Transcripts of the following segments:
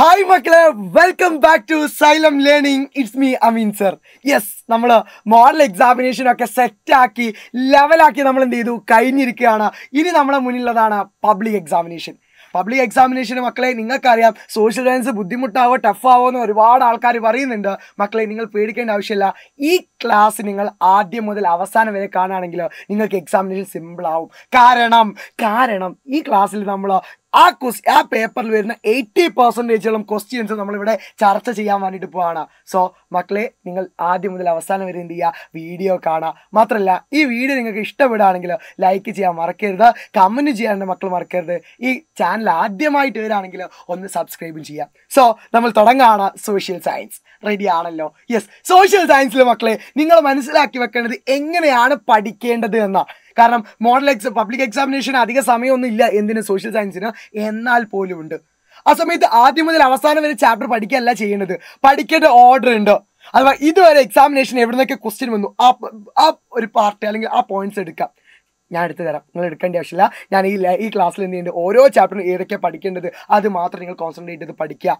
Hi മക്കളെ welcome back to Xylem learning it's me Ameen sir yes നമ്മൾ model എക്സാമിനേഷനൊക്കെ സെറ്റാക്കി ലെവലാക്കി നമ്മൾ എന്ത് ചെയ്തു കഴിഞ്ഞിരിക്കുകയാണ് ഇനി നമ്മളെ മുന്നിലുള്ളതാണ് പബ്ലിക് എക്സാമിനേഷൻ പബ്ലിക് എക്സാമിനേഷൻ മക്കളെ നിങ്ങൾക്കറിയാം സോഷ്യൽ സയൻസ് ബുദ്ധിമുട്ടാവോ ടഫാവോ എന്ന് ഒരുപാട് ആൾക്കാർ പറയുന്നുണ്ട് മക്കളെ നിങ്ങൾ പേടിക്കേണ്ട ആവശ്യമില്ല ഈ ക്ലാസ് നിങ്ങൾ ആദ്യം മുതൽ അവസാനം വരെ കാണുകയാണെങ്കിൽ നിങ്ങൾക്ക് എക്സാമിനേഷൻ സിമ്പിൾ ആവും കാരണം കാരണം ഈ ക്ലാസ്സിൽ നമ്മൾ ആ ക്വസ് ആ പേപ്പറിൽ വരുന്ന എയ്റ്റി പെർസെൻറ്റേജോളം ക്വസ്റ്റ്യൻസ് നമ്മളിവിടെ ചർച്ച ചെയ്യാൻ വേണ്ടിയിട്ട് പോവാണ് സോ മക്കളെ നിങ്ങൾ ആദ്യം മുതൽ അവസാനം വരെ എന്ത് ചെയ്യുക വീഡിയോ കാണുക മാത്രമല്ല ഈ വീഡിയോ നിങ്ങൾക്ക് ഇഷ്ടപ്പെടുകയാണെങ്കിൽ ലൈക്ക് ചെയ്യാൻ മറക്കരുത് കമൻറ്റ് ചെയ്യാൻ മക്കൾ മറക്കരുത് ഈ ചാനൽ ആദ്യമായിട്ട് വരാണെങ്കിൽ ഒന്ന് സബ്സ്ക്രൈബും ചെയ്യാം സോ നമ്മൾ തുടങ്ങുകയാണ് സോഷ്യൽ സയൻസ് റെഡി ആണല്ലോ യെസ് സോഷ്യൽ സയൻസിൽ മക്കളെ നിങ്ങൾ മനസ്സിലാക്കി വെക്കേണ്ടത് എങ്ങനെയാണ് പഠിക്കേണ്ടത് എന്നാണ് കാരണം മോഡൽ എക്സ് പബ്ലിക് എക്സാമിനേഷൻ അധിക സമയമൊന്നും ഇല്ല എന്തിന് സോഷ്യൽ സയൻസിന് എന്നാൽ പോലും ഉണ്ട് ആ സമയത്ത് ആദ്യം മുതൽ അവസാനം വരെ ചാപ്റ്റർ പഠിക്കുകയല്ല ചെയ്യേണ്ടത് പഠിക്കേണ്ട ഓർഡർ ഉണ്ട് അഥവാ ഇതുവരെ എക്സാമിനേഷൻ എവിടുന്നൊക്കെ ക്വസ്റ്റ്യൻ വന്നു ആ ആ ഒരു പാർട്ടി അല്ലെങ്കിൽ ആ പോയിന്റ്സ് എടുക്കാം ഞാൻ എടുത്തു തരാം നിങ്ങൾ എടുക്കേണ്ട ആവശ്യമില്ല ഞാൻ ഈ ഈ ക്ലാസ്സിൽ എന്ത് ചെയ്യേണ്ടത് ഓരോ ചാപ്റ്ററും ഏതൊക്കെയാണ് പഠിക്കേണ്ടത് അത് മാത്രം നിങ്ങൾ കോൺസെൻട്രേറ്റ് ചെയ്ത് പഠിക്കുക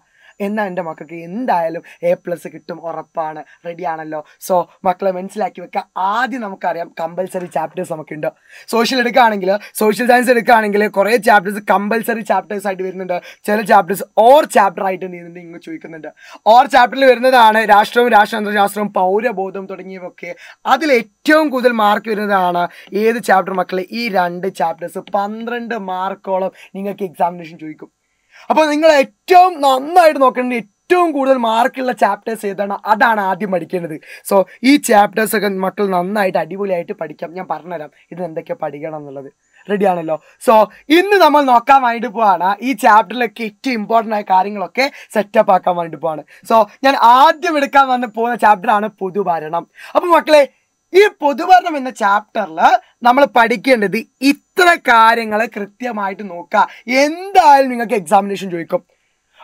എന്നാൽ എൻ്റെ മക്കൾക്ക് എന്തായാലും എ പ്ലസ് കിട്ടും ഉറപ്പാണ് റെഡിയാണല്ലോ സോ മക്കളെ മനസ്സിലാക്കി വെക്കുക ആദ്യം നമുക്കറിയാം കമ്പൽസറി ചാപ്റ്റേഴ്സ് നമുക്കുണ്ട് സോഷ്യൽ എടുക്കുകയാണെങ്കിൽ സോഷ്യൽ സയൻസ് എടുക്കുകയാണെങ്കിൽ കുറേ ചാപ്റ്റേഴ്സ് കമ്പൽസറി ചാപ്റ്റേഴ്സ് ആയിട്ട് വരുന്നുണ്ട് ചില ചാപ്റ്റേഴ്സ് ഓർ ചാപ്റ്റർ ആയിട്ട് നീന്തുന്നുണ്ട് ഇങ്ങ് ചോദിക്കുന്നുണ്ട് ഓർ ചാപ്റ്ററിൽ വരുന്നതാണ് രാഷ്ട്രവും രാഷ്ട്രതന്ത്രശാസ്ത്രവും പൗരബോധം തുടങ്ങിയവയൊക്കെ അതിൽ ഏറ്റവും കൂടുതൽ മാർക്ക് വരുന്നതാണ് ഏത് ചാപ്റ്റർ മക്കളെ ഈ രണ്ട് ചാപ്റ്റേഴ്സ് പന്ത്രണ്ട് മാർക്കോളം നിങ്ങൾക്ക് എക്സാമിനേഷൻ ചോദിക്കും അപ്പോൾ നിങ്ങൾ ഏറ്റവും നന്നായിട്ട് നോക്കേണ്ടത് ഏറ്റവും കൂടുതൽ മാർക്കുള്ള ചാപ്റ്റേഴ്സ് ഏതാണ് അതാണ് ആദ്യം പഠിക്കേണ്ടത് സോ ഈ ചാപ്റ്റേഴ്സ് ഒക്കെ മക്കൾ നന്നായിട്ട് അടിപൊളിയായിട്ട് പഠിക്കാം ഞാൻ പറഞ്ഞുതരാം ഇത് എന്തൊക്കെ പഠിക്കണം എന്നുള്ളത് റെഡി ആണല്ലോ സോ ഇന്ന് നമ്മൾ നോക്കാൻ വേണ്ടി പോവാണ് ഈ ചാപ്റ്ററിലൊക്കെ ഏറ്റവും ഇമ്പോർട്ടൻ്റ് ആയ കാര്യങ്ങളൊക്കെ സെറ്റപ്പ് ആക്കാൻ വേണ്ടി പോവാണ് സോ ഞാൻ ആദ്യം എടുക്കാൻ വന്ന് പോകുന്ന ചാപ്റ്ററാണ് പൊതുഭരണം അപ്പം മക്കളെ ഈ പൊതുഭരണം എന്ന ചാപ്റ്ററിൽ നമ്മൾ പഠിക്കേണ്ടത് ഇത്ര കാര്യങ്ങൾ കൃത്യമായിട്ട് നോക്കുക എന്തായാലും നിങ്ങൾക്ക് എക്സാമിനേഷൻ ചോദിക്കും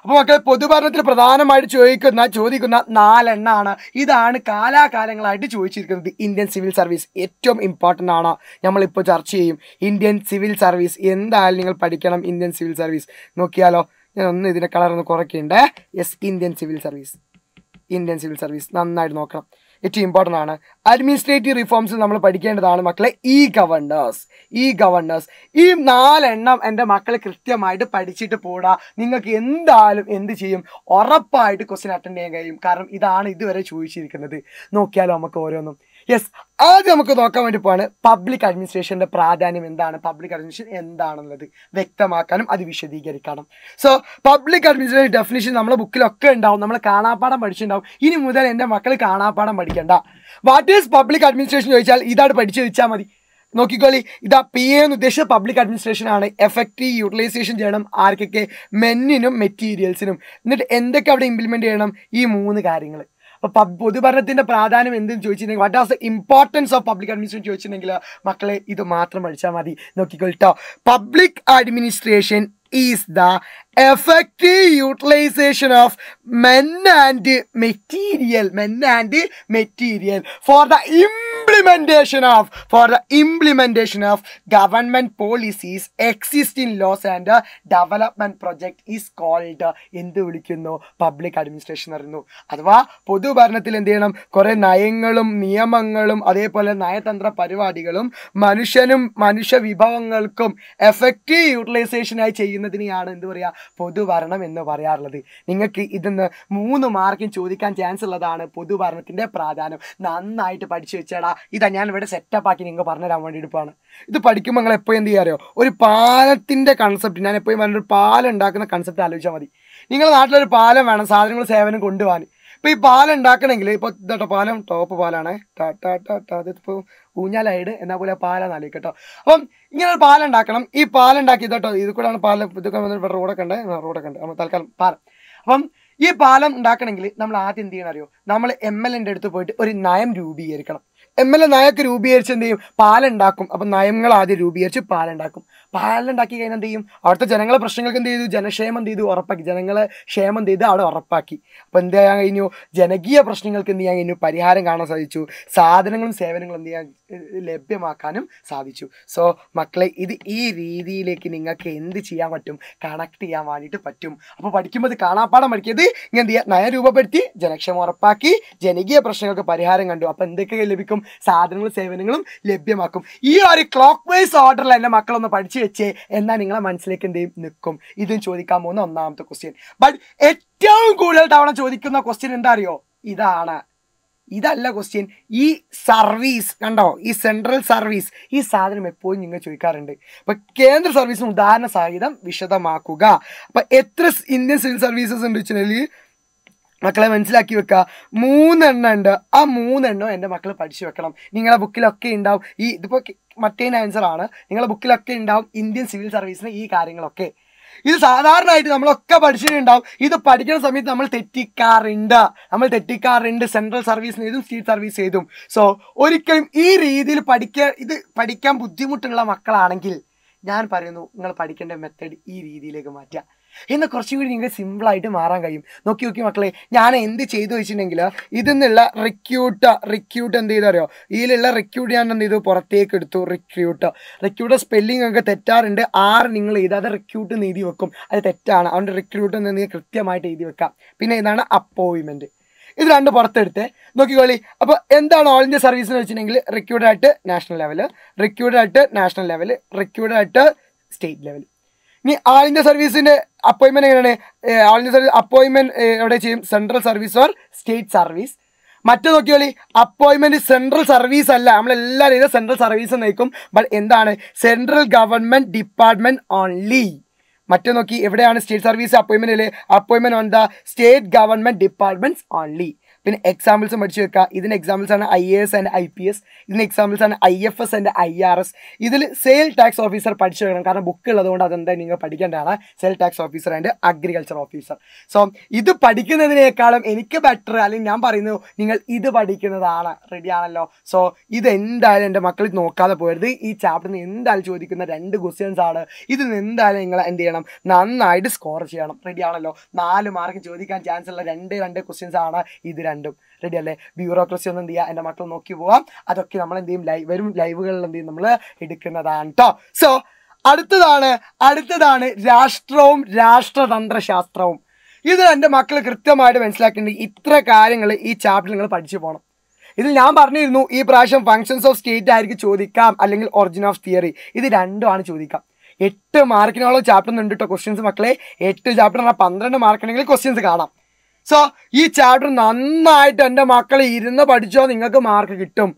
അപ്പോൾ മക്കളെ പൊതുഭരണത്തിൽ പ്രധാനമായിട്ട് ചോദിക്കുന്ന ചോദിക്കുന്ന നാലെണ്ണാണ് ഇതാണ് കാലാകാലങ്ങളായിട്ട് ചോദിച്ചിരിക്കുന്നത് ഇന്ത്യൻ സിവിൽ സർവീസ് ഏറ്റവും ഇമ്പോർട്ടൻ്റ് ആണ് നമ്മളിപ്പോൾ ചർച്ച ചെയ്യും ഇന്ത്യൻ സിവിൽ സർവീസ് എന്തായാലും നിങ്ങൾ പഠിക്കണം ഇന്ത്യൻ സിവിൽ സർവീസ് നോക്കിയാലോ ഞാൻ ഒന്ന് ഇതിൻ്റെ കളർ ഒന്ന് കുറയ്ക്കേണ്ടേ yes Indian civil service Indian civil service നന്നായിട്ട് നോക്കണം ഏറ്റവും ഇമ്പോർട്ടൻ്റ് ആണ് അഡ്മിനിസ്ട്രേറ്റീവ് റിഫോംസിൽ നമ്മൾ പഠിക്കേണ്ടതാണ് മക്കളെ ഇ ഗവർണേഴ്സ് ഇ ഗവർണേഴ്സ് ഈ നാലെണ്ണം എൻ്റെ മക്കളെ കൃത്യമായിട്ട് പഠിച്ചിട്ട് പോടാ നിങ്ങൾക്ക് എന്തായാലും എന്ത് ചെയ്യും ഉറപ്പായിട്ട് ക്വസ്റ്റ്യൻ അറ്റൻഡ് ചെയ്യാൻ കഴിയും കാരണം ഇതാണ് ഇതുവരെ ചോദിച്ചിരിക്കുന്നത് നോക്കിയാലോ നമുക്ക് ഓരോന്നും യെസ് ആദ്യം നമുക്ക് നോക്കാൻ വേണ്ടി പോവാണ് പബ്ലിക് അഡ്മിനിസ്ട്രേഷൻ്റെ പ്രാധാന്യം എന്താണ് പബ്ലിക് അഡ്മിനിസ്ട്രേഷൻ എന്താണെന്നുള്ളത് വ്യക്തമാക്കാനും അത് വിശദീകരിക്കണം സോ പബ്ലിക് അഡ്മിനിസ്ട്രേഷൻ ഡെഫിനേഷൻ നമ്മുടെ ബുക്കിലൊക്കെ ഉണ്ടാവും നമ്മൾ കാണാപ്പാടം പഠിച്ചിട്ടുണ്ടാവും ഇനി മുതൽ എൻ്റെ മക്കൾ കാണാപ്പാടം പഠിക്കണ്ട വാട്ട് ഈസ് പബ്ലിക് അഡ്മിനിസ്ട്രേഷൻ ചോദിച്ചാൽ ഇതാണ് പഠിച്ചു വെച്ചാൽ മതി നോക്കിക്കോളി ഇതാ പി എ എന്ന് ഉദ്ദേശിച്ച പബ്ലിക് അഡ്മിനിസ്ട്രേഷൻ ആണ് എഫക്റ്റീവ് യൂട്ടിലൈസേഷൻ ചെയ്യണം ആർക്കൊക്കെ മെന്നിനും മെറ്റീരിയൽസിനും എന്നിട്ട് എന്തൊക്കെ അവിടെ ഇംപ്ലിമെൻറ്റ് ചെയ്യണം ഈ മൂന്ന് കാര്യങ്ങൾ അപ്പോൾ പൊതുഭരണത്തിന്റെ പ്രാധാന്യം എന്തെന്ന് ചോദിച്ചിട്ടുണ്ടെങ്കിൽ what as the importance of public administration ചോദിച്ചിട്ടുണ്ടെങ്കിൽ മക്കളെ ഇത് മാത്രം പഠിച്ചാൽ മതി നോക്കിക്കോട്ടോ public administration is the effective utilization of men and material men and material for the im implementation of for the implementation of government policies existing laws and uh, development project is called എന്ത് വിളിക്കുന്നു public administration അറിയുന്നു അഥവാ പൊതുഭരണത്തിൽ എന്ത് ചെയ്യണം കുറേ നയങ്ങളും നിയമങ്ങളും അതേപോലെ നയതന്ത്ര പരിപാടികളും മനുഷ്യനും മനുഷ്യ വിഭവങ്ങൾക്കും എഫക്റ്റീവ് യൂട്ടിലൈസേഷനായി ചെയ്യുന്നതിനെയാണ് എന്ത് പറയുക പൊതുഭരണം എന്ന് പറയാറുള്ളത് നിങ്ങൾക്ക് ഇതിന്ന് മൂന്ന് മാർക്കും ചോദിക്കാൻ ചാൻസ് ഉള്ളതാണ് പൊതുഭരണത്തിൻ്റെ പ്രാധാന്യം നന്നായിട്ട് പഠിച്ചു വെച്ചേടാ ഇതാ ഞാൻ ഇവിടെ സെറ്റപ്പ് ആക്കി നിങ്ങൾക്ക് പറഞ്ഞുതരാൻ വേണ്ടി പോവാണ് ഇത് പഠിക്കുമ്പോൾ നിങ്ങൾ എപ്പോഴും എന്ത് ചെയ്യാറിയോ ഒരു പാലത്തിൻ്റെ കൺസെപ്റ്റ് ഞാൻ എപ്പോഴും പറഞ്ഞൊരു പാലം ഉണ്ടാക്കുന്ന കൺസെപ്റ്റ് ആലോചിച്ചാൽ മതി നിങ്ങൾ നാട്ടിലൊരു പാലം വേണം സാധനങ്ങൾ സേവനം കൊണ്ടുപോകാൻ ഇപ്പം ഈ പാലം ഉണ്ടാക്കണമെങ്കിൽ ഇപ്പോൾ ഇതാട്ടോ പാലം ടോപ്പ് പാലാണ് ടാ ടാ ടാ എന്നാൽ പോലെ പാലം നാലേ കേട്ടോ അപ്പം ഇങ്ങനെ ഒരു പാലം ഉണ്ടാക്കണം ഈ പാലം ഉണ്ടാക്കി ഇതാട്ടോ ഇത് കൂടെയാണ് പാലം ഇതൊക്കെ വന്നിട്ട് റോഡൊക്കെ ഉണ്ട് റോഡൊക്കെ ഉണ്ട് നമ്മൾ തൽക്കാലം പാലം അപ്പം ഈ പാലം ഉണ്ടാക്കണമെങ്കിൽ നമ്മൾ ആദ്യം എന്ത് ചെയ്യണം അറിയോ നമ്മൾ എം എൽ എൻ്റെ അടുത്ത് പോയിട്ട് ഒരു നയം രൂപീകരിക്കണം എം എൽ എ നയമൊക്കെ രൂപീകരിച്ച് എന്ത് ചെയ്യും പാലുണ്ടാക്കും അപ്പം നയങ്ങൾ ആദ്യം രൂപീകരിച്ച് പാലുണ്ടാക്കും പാലം ഉണ്ടാക്കി കഴിഞ്ഞാൽ എന്ത് ചെയ്യും അവിടുത്തെ ജനങ്ങളെ പ്രശ്നങ്ങൾക്ക് എന്ത് ചെയ്തു ജനക്ഷേമം എന്ത് ചെയ്തു ഉറപ്പാക്കി ജനങ്ങളെ ക്ഷേമം ചെയ്തു അവിടെ ഉറപ്പാക്കി അപ്പോൾ എന്ത് ചെയ്യാൻ കഴിഞ്ഞു ജനകീയ പ്രശ്നങ്ങൾക്ക് എന്ത് ചെയ്യാൻ കഴിഞ്ഞു പരിഹാരം കാണാൻ സാധിച്ചു സാധനങ്ങളും സേവനങ്ങളും എന്ത് ചെയ്യാൻ ലഭ്യമാക്കാനും സാധിച്ചു സോ മക്കളെ ഇത് ഈ രീതിയിലേക്ക് നിങ്ങൾക്ക് എന്ത് ചെയ്യാൻ പറ്റും കണക്ട് ചെയ്യാൻ വേണ്ടിയിട്ട് പറ്റും അപ്പോൾ പഠിക്കുമ്പോൾ ഇത് കാണാപ്പാടം പഠിക്കരുത് ഇങ്ങനെ എന്ത് ചെയ്യുക നയം രൂപപ്പെടുത്തി ജനക്ഷേമം ഉറപ്പാക്കി ജനകീയ പ്രശ്നങ്ങൾക്ക് പരിഹാരം കണ്ടു അപ്പോൾ എന്തൊക്കെ ലഭിക്കും സാധനങ്ങളും സേവനങ്ങളും ലഭ്യമാക്കും ഈ ഒരു ക്ലോക്ക് വൈസ് ഓർഡറിൽ എൻ്റെ മക്കളൊന്ന് പഠിച്ചു വെച്ചേ എന്നാൽ നിങ്ങളെ മനസ്സിലേക്ക് എന്ത് ചെയ്യും നിൽക്കും ഇതും ചോദിക്കാൻ പോകുന്ന ഒന്നാമത്തെ ക്വസ്റ്റ്യൻ ബട്ട് ഏറ്റവും കൂടുതൽ തവണ ചോദിക്കുന്ന ക്വസ്റ്റ്യൻ എന്താ അറിയോ ഇതാണ് ഇതല്ല ക്വസ്റ്റ്യൻ ഈ സർവീസ് കണ്ടോ ഈ സെൻട്രൽ സർവീസ് ഈ സാധനം എപ്പോഴും നിങ്ങൾ ചോദിക്കാറുണ്ട് അപ്പം കേന്ദ്ര സർവീസിന് ഉദാഹരണ സഹിതം വിശദമാക്കുക അപ്പം എത്ര ഇന്ത്യൻ സിവിൽ സർവീസസ് ഉണ്ട് വെച്ചിട്ടുണ്ടെങ്കിൽ മക്കളെ മനസ്സിലാക്കി വെക്കുക മൂന്നെണ്ണം ഉണ്ട് ആ മൂന്നെണ്ണം എൻ്റെ മക്കൾ പഠിച്ചു വെക്കണം നിങ്ങളെ ബുക്കിലൊക്കെ ഉണ്ടാവും ഈ ഇതിപ്പോൾ മറ്റേൻ ആൻസർ ആണ് നിങ്ങളെ ബുക്കിലൊക്കെ ഉണ്ടാവും ഇന്ത്യൻ സിവിൽ സർവീസിന് ഈ കാര്യങ്ങളൊക്കെ ഇത് സാധാരണയായിട്ട് നമ്മളൊക്കെ പഠിച്ചിട്ടുണ്ടാവും ഇത് പഠിക്കുന്ന സമയത്ത് നമ്മൾ തെറ്റിക്കാറുണ്ട് നമ്മൾ തെറ്റിക്കാറുണ്ട് സെൻട്രൽ സർവീസ് ചെയ്തും സ്റ്റേറ്റ് സർവീസ് ചെയ്തും സോ ഒരിക്കലും ഈ രീതിയിൽ പഠിക്കാൻ ഇത് പഠിക്കാൻ ബുദ്ധിമുട്ടുള്ള മക്കളാണെങ്കിൽ ഞാൻ പറയുന്നു നിങ്ങൾ പഠിക്കേണ്ട മെത്തേഡ് ഈ രീതിയിലേക്ക് മാറ്റുക ഇന്ന് കുറച്ചും കൂടി നിങ്ങൾക്ക് സിമ്പിളായിട്ട് മാറാൻ കഴിയും നോക്കി നോക്കി മക്കളെ ഞാൻ എന്ത് ചെയ്തു വെച്ചിട്ടുണ്ടെങ്കിൽ ഇതിൽ നിന്നുള്ള റിക്യൂട്ട് റിക്യൂട്ട് എന്ത് ചെയ്തറിയോ ഇതിലുള്ള റിക്യൂട്ട് ഞാൻ എന്ത് ചെയ്തു പുറത്തേക്ക് എടുത്തു റിക്യൂട്ട് റിക്യൂട്ട് സ്പെല്ലിംഗ് ഒക്കെ തെറ്റാറുണ്ട് ആർ നിങ്ങൾ എഴുതാതെ റിക്യൂട്ട് എന്ന് എഴുതി വെക്കും അത് തെറ്റാണ് അതുകൊണ്ട് റിക്യൂട്ട് എന്ന് നിങ്ങൾ കൃത്യമായിട്ട് എഴുതി വെക്കാം പിന്നെ ഇതാണ് അപ്പോയിൻമെൻറ്റ് ഇത് രണ്ട് പുറത്തെടുത്ത് നോക്കിക്കോളി അപ്പോൾ എന്താണ് ഓൾ ഇന്ത്യ സർവീസ് എന്ന് വെച്ചിട്ടുണ്ടെങ്കിൽ റിക്യൂഡായിട്ട് ആയിട്ട് നാഷണൽ ലെവൽ റിക്യൂഡായിട്ട് ആയിട്ട് നാഷണൽ ലെവൽ റിക്യൂഡായിട്ട് ആയിട്ട് സ്റ്റേറ്റ് ലെവൽ ഇനി ആൾ ഇന്ത്യ സർവീസിൻ്റെ അപ്പോയിൻമെൻറ്റ് എങ്ങനെയാണ് ആൾ ഇന്ത്യ സർവീസ് അപ്പോയിൻമെൻറ്റ് എവിടെ ചെയ്യും central service or state service മറ്റു നോക്കിയാളി അപ്പോയിൻമെൻറ്റ് സെൻട്രൽ സർവീസ് അല്ല നമ്മളെല്ലാവരും ഇത് സെൻട്രൽ സർവീസ് നയിക്കും ബട്ട് എന്താണ് സെൻട്രൽ ഗവൺമെൻറ് ഡിപ്പാർട്ട്മെൻറ്റ് ഓൺലി മറ്റേ നോക്കി എവിടെയാണ് സ്റ്റേറ്റ് സർവീസ് അപ്പോയിൻമെൻറ്റ് അല്ലേ appointment on the state government departments only പിന്നെ എക്സാമ്പിൾസ് പഠിച്ചു വെക്കുക ഇതിന് എക്സാമ്പിൾസ് ആണ് I A S and I P S ഇതിന് എക്സാമ്പിൾസ് ആണ് I F S and I R S ഇതിൽ സെയിൽ ടാക്സ് ഓഫീസർ പഠിച്ചു വെക്കണം കാരണം ബുക്ക് ഉള്ളതുകൊണ്ട് അതെന്താ നിങ്ങൾ പഠിക്കേണ്ടതാണ് sale tax officer and agriculture officer so ഇത് പഠിക്കുന്നതിനേക്കാളും എനിക്ക് ബെറ്റർ അല്ലെങ്കിൽ ഞാൻ പറയുന്നു നിങ്ങൾ ഇത് പഠിക്കുന്നതാണ് റെഡി ആണല്ലോ സോ ഇത് എന്തായാലും എൻ്റെ മക്കൾ നോക്കാതെ പോയത് ഈ ചാപ്റ്ററിന് എന്തായാലും ചോദിക്കുന്ന രണ്ട് ക്വസ്റ്റ്യൻസ് ആണ് ഇതിൽ എന്തായാലും നിങ്ങൾ എന്ത് ചെയ്യണം നന്നായിട്ട് സ്കോർ ചെയ്യണം റെഡി ആണല്ലോ നാല് മാർക്ക് ചോദിക്കാൻ ചാൻസ് ഉള്ള രണ്ട് രണ്ട് ക്വസ്റ്റ്യൻസ് ആണ് ഇത് രണ്ടും റെഡി അല്ലേ ബ്യൂറോക്രസി ഒന്നും എന്ത് ചെയ്യുക എൻ്റെ മക്കൾ നോക്കി പോവാം അതൊക്കെ നമ്മൾ എന്ത് ചെയ്യും ലൈവ് വരും ലൈവുകളിൽ എന്ത് ചെയ്യും നമ്മൾ എടുക്കുന്നതാണ് കേട്ടോ സോ അടുത്തതാണ് അടുത്തതാണ് രാഷ്ട്രവും രാഷ്ട്രതന്ത്രശാസ്ത്രവും ഇത് എൻ്റെ മക്കൾ കൃത്യമായിട്ട് മനസ്സിലാക്കിയിട്ടുണ്ടെങ്കിൽ ഇത്ര കാര്യങ്ങൾ ഈ ചാപ്റ്റർ നിങ്ങൾ പഠിച്ചു പോകണം ഇതിൽ ഞാൻ പറഞ്ഞിരുന്നു ഈ പ്രാവശ്യം ഫങ്ഷൻസ് ഓഫ് സ്റ്റേറ്റ് ആയിരിക്കും ചോദിക്കാം അല്ലെങ്കിൽ ഒറിജിൻ ഓഫ് തിയറി ഇത് രണ്ടുമാണ് ചോദിക്കാം എട്ട് മാർക്കിനോളം ചാപ്റ്റർ ഉണ്ട് കേട്ടോ ക്വസ്റ്റ്യൻസ് മക്കളെ എട്ട് ചാപ്റ്റർ പന്ത്രണ്ട് മാർക്കിനെങ്കിൽ ക്വസ്റ്റ്യൻസ് കാണാം സോ ഈ ചാപ്റ്റർ നന്നായിട്ട് എൻ്റെ മക്കൾ ഇരുന്ന് പഠിച്ചോ നിങ്ങൾക്ക് മാർക്ക് കിട്ടും